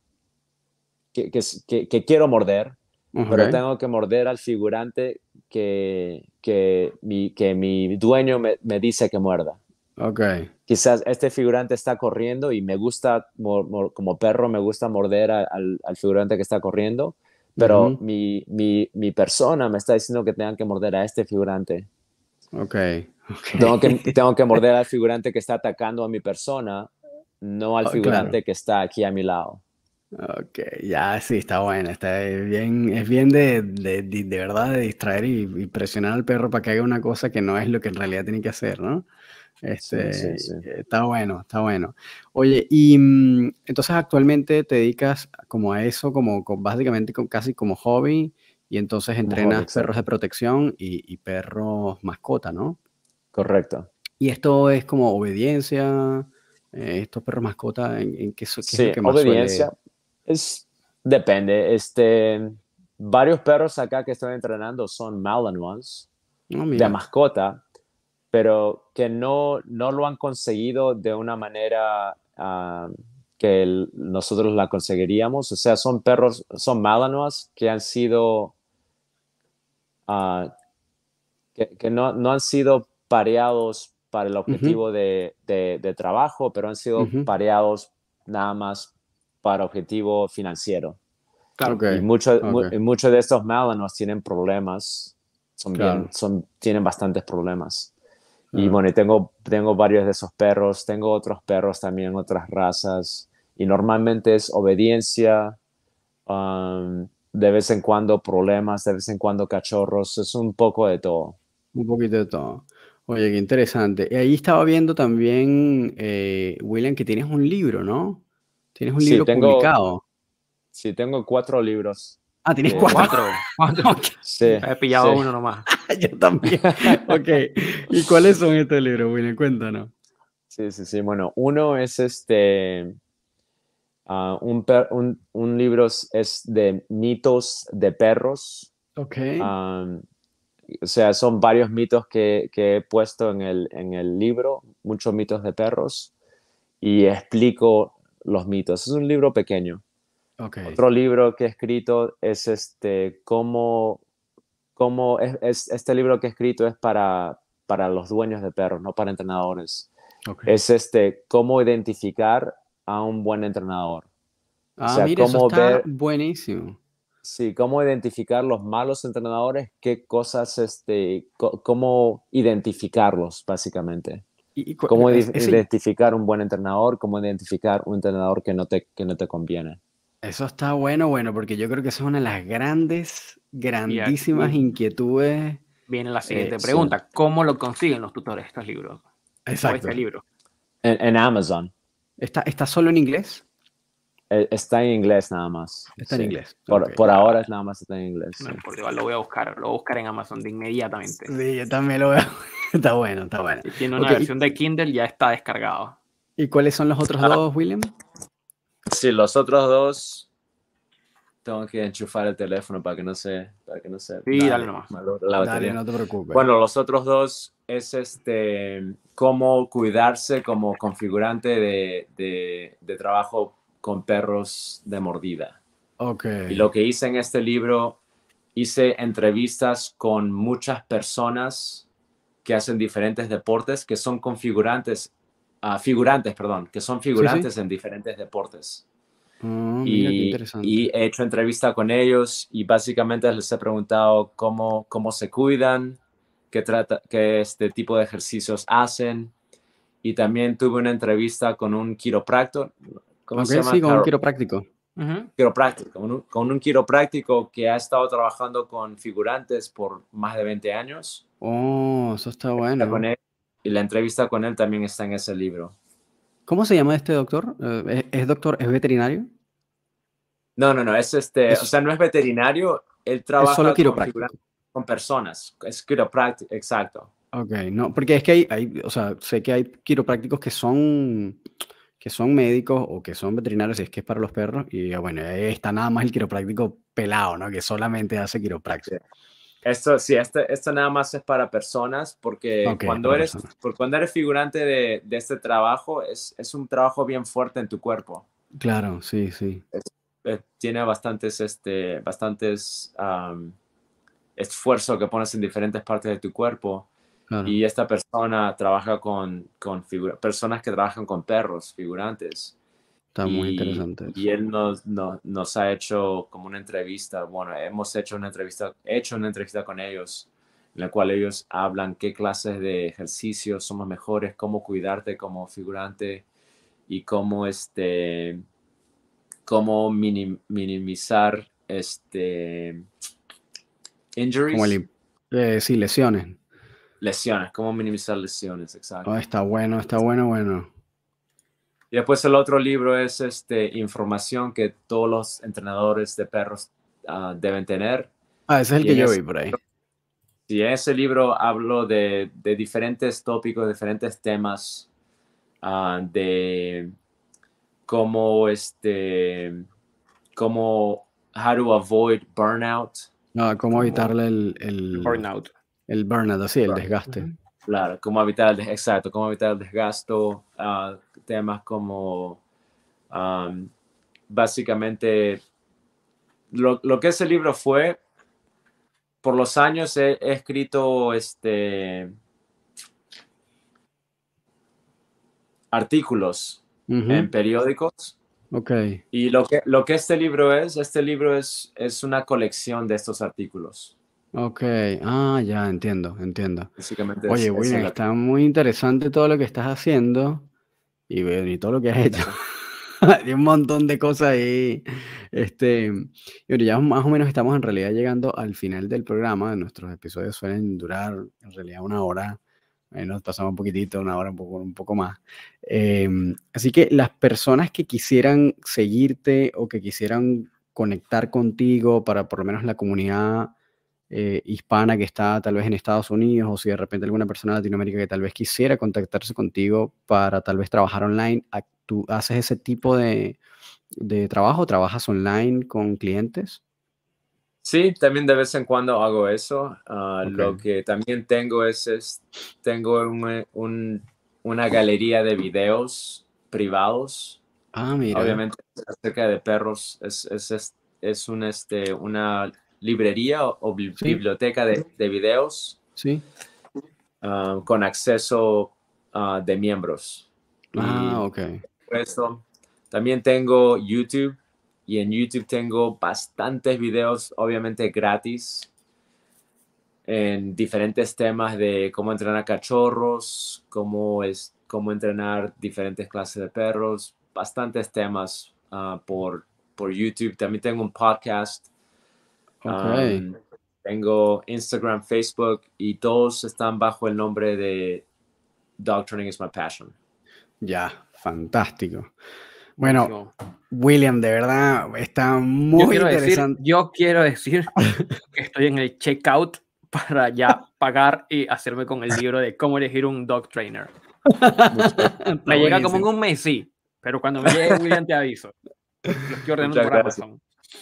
que, que, quiero morder, pero tengo que morder al figurante que, que, mi, que mi dueño me, me, dice que muerda. Ok. Quizás este figurante está corriendo y me gusta, como perro, me gusta morder al, al, figurante que está corriendo, pero mi, mi, mi, persona me está diciendo que tengan que morder a este figurante. Ok. okay. Tengo, que, tengo que morder al figurante que está atacando a mi persona, no al oh, figurante que está aquí a mi lado. Ok, ya sí, está bueno, está bien, es bien de, de, de, verdad de distraer y, presionar al perro para que haga una cosa que no es lo que en realidad tiene que hacer, ¿no? Este, sí, sí, Está bueno, está bueno. Oye, y mm, entonces actualmente te dedicas como a eso, como básicamente con, casi como hobby, y entonces entrenas perros de protección y, perros mascota, ¿no? Correcto. Y esto es como obediencia, eh, estos perros mascota, ¿en, qué, es que más obediencia. Es, depende. Este, varios perros acá que están entrenando son Malinois, ah, de mascota, pero que no, no lo han conseguido de una manera ah, que nosotros la conseguiríamos. O sea, son perros, son Malinois que han sido... Ah, que, no, han sido pareados para el objetivo de, trabajo, pero han sido pareados nada más para objetivo financiero. Claro que. Y muchos de estos Malanos tienen problemas, son bien, son, tienen bastantes problemas. Y bueno, tengo, tengo varios de esos perros, tengo otros perros también, otras razas, y normalmente es obediencia, um, de vez en cuando problemas, de vez en cuando cachorros, es un poco de todo. Un poquito de todo. Oye, qué interesante. Y ahí estaba viendo también, eh, William, que tienes un libro, ¿no? Tienes un libro publicado. Sí, tengo cuatro libros. Ah, tienes eh, cuatro. Ah, sí, He pillado uno nomás. Yo también. ok. ¿Y cuáles son estos libros, Bueno, Cuéntanos. Sí, sí, sí. Bueno, uno es este. Ah, un, un, un, libro es de mitos de perros. Ok. o sea, son varios mitos que, que he puesto en el, en el libro, muchos mitos de perros, y explico los mitos. Es un libro pequeño. Otro libro que he escrito es este, cómo, cómo es, este libro que he escrito es para, para los dueños de perros, no para entrenadores. Es este, cómo identificar a un buen entrenador. Ah, mira, eso está buenísimo. Sí, cómo identificar los malos entrenadores, qué cosas, este, cómo identificarlos, básicamente. ¿Cómo eh, identificar un buen entrenador? ¿Cómo identificar un entrenador que no, te, que no te conviene? Eso está bueno, bueno, porque yo creo que eso es una de las grandes, grandísimas inquietudes. Viene la siguiente eh, pregunta. ¿Cómo lo consiguen los tutores estos libros? Este Exacto. Este libro? En, en, Amazon. ¿Está, ¿Está solo en inglés? Eh, está en inglés nada más. Está en inglés. Por, ahora es nada más está en inglés. por lo voy a buscar, lo buscar en Amazon de inmediatamente. Sí, yo también lo veo. está bueno, está bueno. tiene una versión de Kindle, ya está descargado. ¿Y cuáles son los otros ah. dos, William? Sí, los otros dos tengo que enchufar el teléfono para que no se, para Sí, dale, nomás. no te preocupes. Bueno, los otros dos es este cómo cuidarse como configurante de, de, de trabajo con perros de mordida. Okay. Y lo que hice en este libro, hice entrevistas con muchas personas que hacen diferentes deportes, que son configurantes, ah, figurantes, perdón, que son figurantes en diferentes deportes. Mm, y, y, he hecho entrevista con ellos y básicamente les he preguntado cómo, cómo se cuidan, qué, trata, qué este tipo de ejercicios hacen. Y también tuve una entrevista con un quiropráctico, ¿Cómo se llama? Sí, con un quiropráctico. Quiropráctico, con un, quiropráctico que ha estado trabajando con figurantes por más de 20 años. Oh, eso está bueno. y la entrevista con él también está en ese libro. ¿Cómo se llama este doctor? Eh, ¿Es, doctor, es veterinario? No, no, no, es este, o sea, no es veterinario, él trabaja es solo quiropráctico. Con, personas, es quiropráctico, exacto. Ok, no, porque es que hay, hay, o sea, sé que hay quiroprácticos que son, que son médicos o que son veterinarios, si es que es para los perros, y bueno, ahí está nada más el quiropráctico pelado, ¿no? Que solamente hace quiropraxis Esto, sí, esto, esto nada más es para personas, porque cuando, eres, cuando eres figurante de, este trabajo, es, un trabajo bien fuerte en tu cuerpo. Claro, sí, sí. Eh, tiene bastantes, este, bastantes esfuerzo que pones en diferentes partes de tu cuerpo. Y esta persona trabaja con, con personas que trabajan con perros, figurantes. Está muy interesante. Y él nos, nos, ha hecho como una entrevista, bueno, hemos hecho una entrevista, hecho una entrevista con ellos, en la cual ellos hablan qué clases de ejercicios somos mejores, cómo cuidarte como figurante y cómo, este, cómo minimizar este, injuries. Como eh, lesiones. Lesiones, cómo minimizar lesiones, exacto. Oh, está bueno, está bueno, bueno. Y después el otro libro es este, información que todos los entrenadores de perros ah, deben tener. Ah, ese es el que yo vi por ahí. Sí, en ese libro hablo de, diferentes tópicos, diferentes temas, ah, de cómo, este, cómo, how to avoid burnout. No, ah, cómo, evitarle el, el, burnout. El burnout, sí, el desgaste. Claro, cómo evitar el, exacto, cómo evitar el desgasto, ah, temas como básicamente lo, que ese libro fue, por los años he, escrito este artículos en periódicos. Okay. Y lo que, lo que este libro es, este libro es, es una colección de estos artículos. Ok, ah, ya entiendo, entiendo. Oye, William, está muy interesante todo lo que estás haciendo y, todo lo que has hecho. Hay un montón de cosas ahí. Este, y bueno, ya más o menos estamos en realidad llegando al final del programa. Nuestros episodios suelen durar en realidad una hora. Eh, nos pasamos un poquitito, una hora, un poco, un poco más. Em, así que las personas que quisieran seguirte o que quisieran conectar contigo para por lo menos la comunidad eh, hispana que está tal vez en Estados Unidos o si de repente alguna persona de Latinoamérica que tal vez quisiera contactarse contigo para tal vez trabajar online, ¿tú haces ese tipo de, trabajo? ¿Trabajas online con clientes? Sí, también de vez en cuando hago eso. Ah, lo que también tengo es, tengo eh, una galería de videos privados. Ah, mira. Obviamente acerca de perros es, es, es un, este, una librería o, biblioteca de, de, videos. Sí. Ah, con acceso ah, de miembros. Ah, ok. también tengo YouTube y en YouTube tengo bastantes videos, obviamente gratis, en diferentes temas de cómo entrenar cachorros, cómo, es, cómo entrenar diferentes clases de perros, bastantes temas ah, por, por YouTube. También tengo un podcast tengo Instagram, Facebook y todos están bajo el nombre de Dog Training is My Passion. Ya, fantástico. Bueno, William, de verdad, está muy interesante. yo quiero decir que estoy en el checkout para ya pagar y hacerme con el libro de cómo elegir un dog trainer. me llega como en un mes, sí, pero cuando me llegue William te aviso. yo ordeno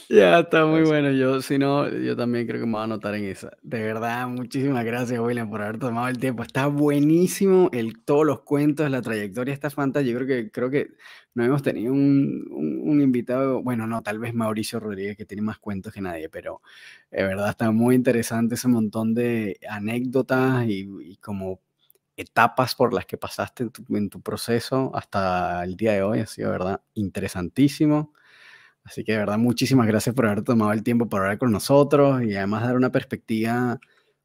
ya, está muy bueno. Yo, si no, yo también creo que me voy a anotar en esa. De verdad, muchísimas gracias, William, por haber tomado el tiempo. Está buenísimo el, todos los cuentos, la trayectoria está fantástica. Yo creo que, creo que no hemos tenido un, un, invitado, bueno, no, tal vez Mauricio Rodríguez, que tiene más cuentos que nadie, pero de verdad está muy interesante ese montón de anécdotas y, como etapas por las que pasaste en tu, proceso hasta el día de hoy. Ha sido, verdad, interesantísimo. Así que de verdad, muchísimas gracias por haber tomado el tiempo para hablar con nosotros y además dar una perspectiva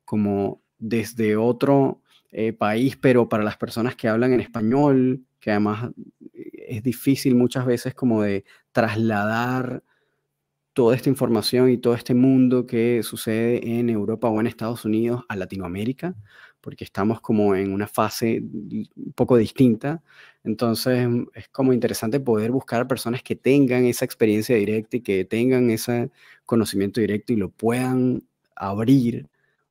como desde otro eh, país, pero para las personas que hablan en español, que además eh, es difícil muchas veces como de trasladar toda esta información y todo este mundo que sucede en Europa o en Estados Unidos a Latinoamérica, porque estamos como en una fase un poco distinta entonces mm, es como interesante poder buscar personas que tengan esa experiencia directa y que tengan ese conocimiento directo y lo puedan abrir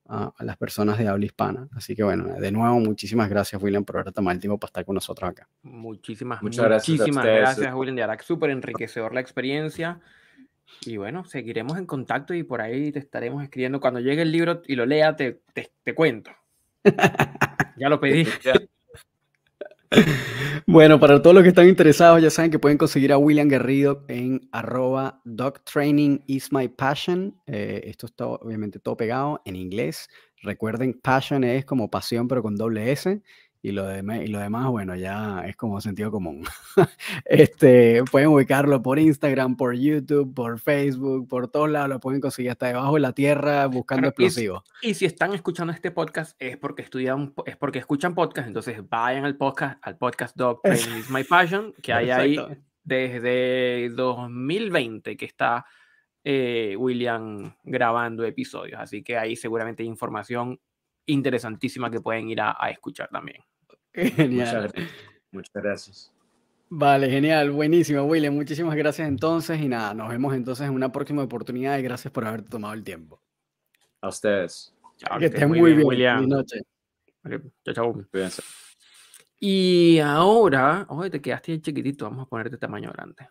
a, las personas de habla hispana. Así que bueno, de nuevo, muchísimas gracias William por haber tomado el tiempo para estar con nosotros acá. Muchísimas, Muchas muchísimas gracias, gracias William de Arac. Súper enriquecedor la experiencia. Y bueno, seguiremos en contacto y por ahí te estaremos escribiendo. Cuando llegue el libro y lo lea, te, te, te cuento. ya lo pedí. Bueno, para todos los que están interesados, ya saben que pueden conseguir a William Guerrido en arroba training is my passion. Eh, esto está obviamente todo pegado en inglés. Recuerden, passion es como pasión, pero con doble S y lo, demás, bueno, ya es como sentido común. este, pueden ubicarlo por Instagram, por YouTube, por Facebook, por todos lados, lo pueden conseguir hasta debajo de la tierra buscando explosivos. Y, si están escuchando este podcast es porque estudian, es porque escuchan podcast, entonces vayan al podcast, al podcast Dog is My Passion, que hay ahí desde 2020 que está eh, William grabando episodios, así que ahí seguramente hay información interesantísima que pueden ir a escuchar también. Genial. Muchas gracias. Vale, genial, buenísimo, William. Muchísimas gracias entonces y nada, nos vemos entonces en una próxima oportunidad y gracias por haber tomado el tiempo. A ustedes. que estén muy bien, bien. William. Buenas noches. Chao, Y ahora, oye, te quedaste chiquitito, vamos a ponerte tamaño grande.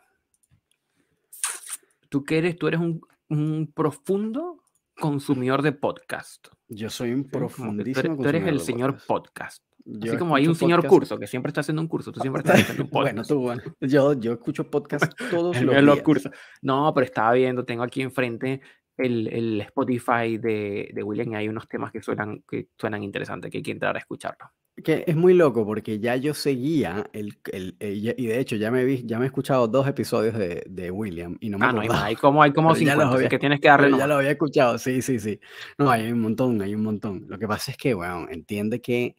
¿Tú que eres? Tú eres un, profundo consumidor de podcast. Yo soy un profundísimo tú eres, Tú eres el señor podcast. Así como hay un señor curso que siempre está haciendo un curso, tú siempre estás haciendo un podcast. bueno, tú, bueno. Yo, yo escucho podcast todos los, días. No, pero estaba viendo, tengo aquí enfrente el, el Spotify de, de, William y hay unos temas que suenan, que suenan interesantes que hay que entrar a escucharlo. Que es muy loco porque ya yo seguía el, el, eh, y de hecho ya me vi, ya me he escuchado dos episodios de, de William y no me ah, no, hay como hay como 50, que tienes que darle Ya lo había escuchado, sí, sí, sí. No, hay un montón, hay un montón. Lo que pasa es que, bueno, entiende que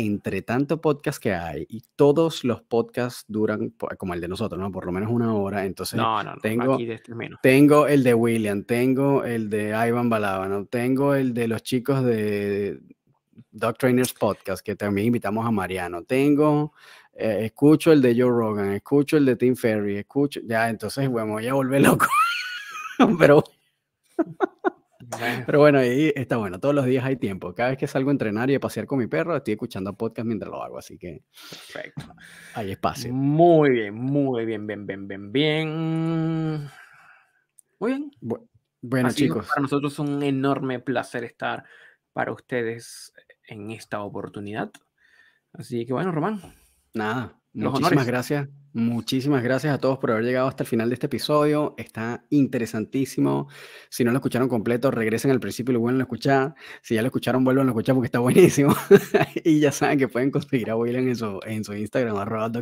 entre tanto podcast que hay y todos los podcasts duran como el de nosotros, ¿no? Por lo menos una hora. Entonces, este tengo, el de William, tengo el de Ivan Balábano, tengo el de los chicos de Dog Trainers Podcast, que también invitamos a Mariano, tengo, eh, escucho el de Joe Rogan, escucho el de Tim Ferry, escucho, ya, entonces, bueno, voy a volver loco. Pero... Pero bueno, ahí está bueno, todos los días hay tiempo. Cada vez que salgo a entrenar y a pasear con mi perro, estoy escuchando podcast mientras lo hago, así que perfecto. Hay espacio. Muy bien, muy bien, bien, bien, bien, bien. Muy bien. bueno, chicos. Para nosotros es un enorme placer estar para ustedes en esta oportunidad. Así que bueno, Román. Nada, muchísimas gracias Muchísimas gracias a todos por haber llegado hasta el final de este episodio. Está interesantísimo. Si no lo escucharon completo, regresen al principio y lo vuelven a escuchar. Si ya lo escucharon, vuelvan a escuchar porque está buenísimo. y ya saben que pueden conseguir a William en su, Instagram, arroba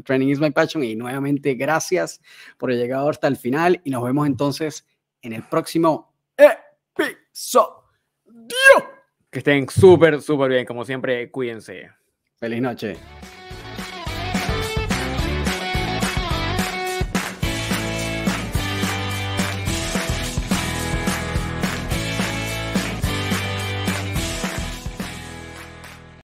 Y nuevamente, gracias por haber llegado hasta el final. Y nos vemos entonces en el próximo episodio. Que estén súper, súper bien. Como siempre, cuídense. Feliz noche.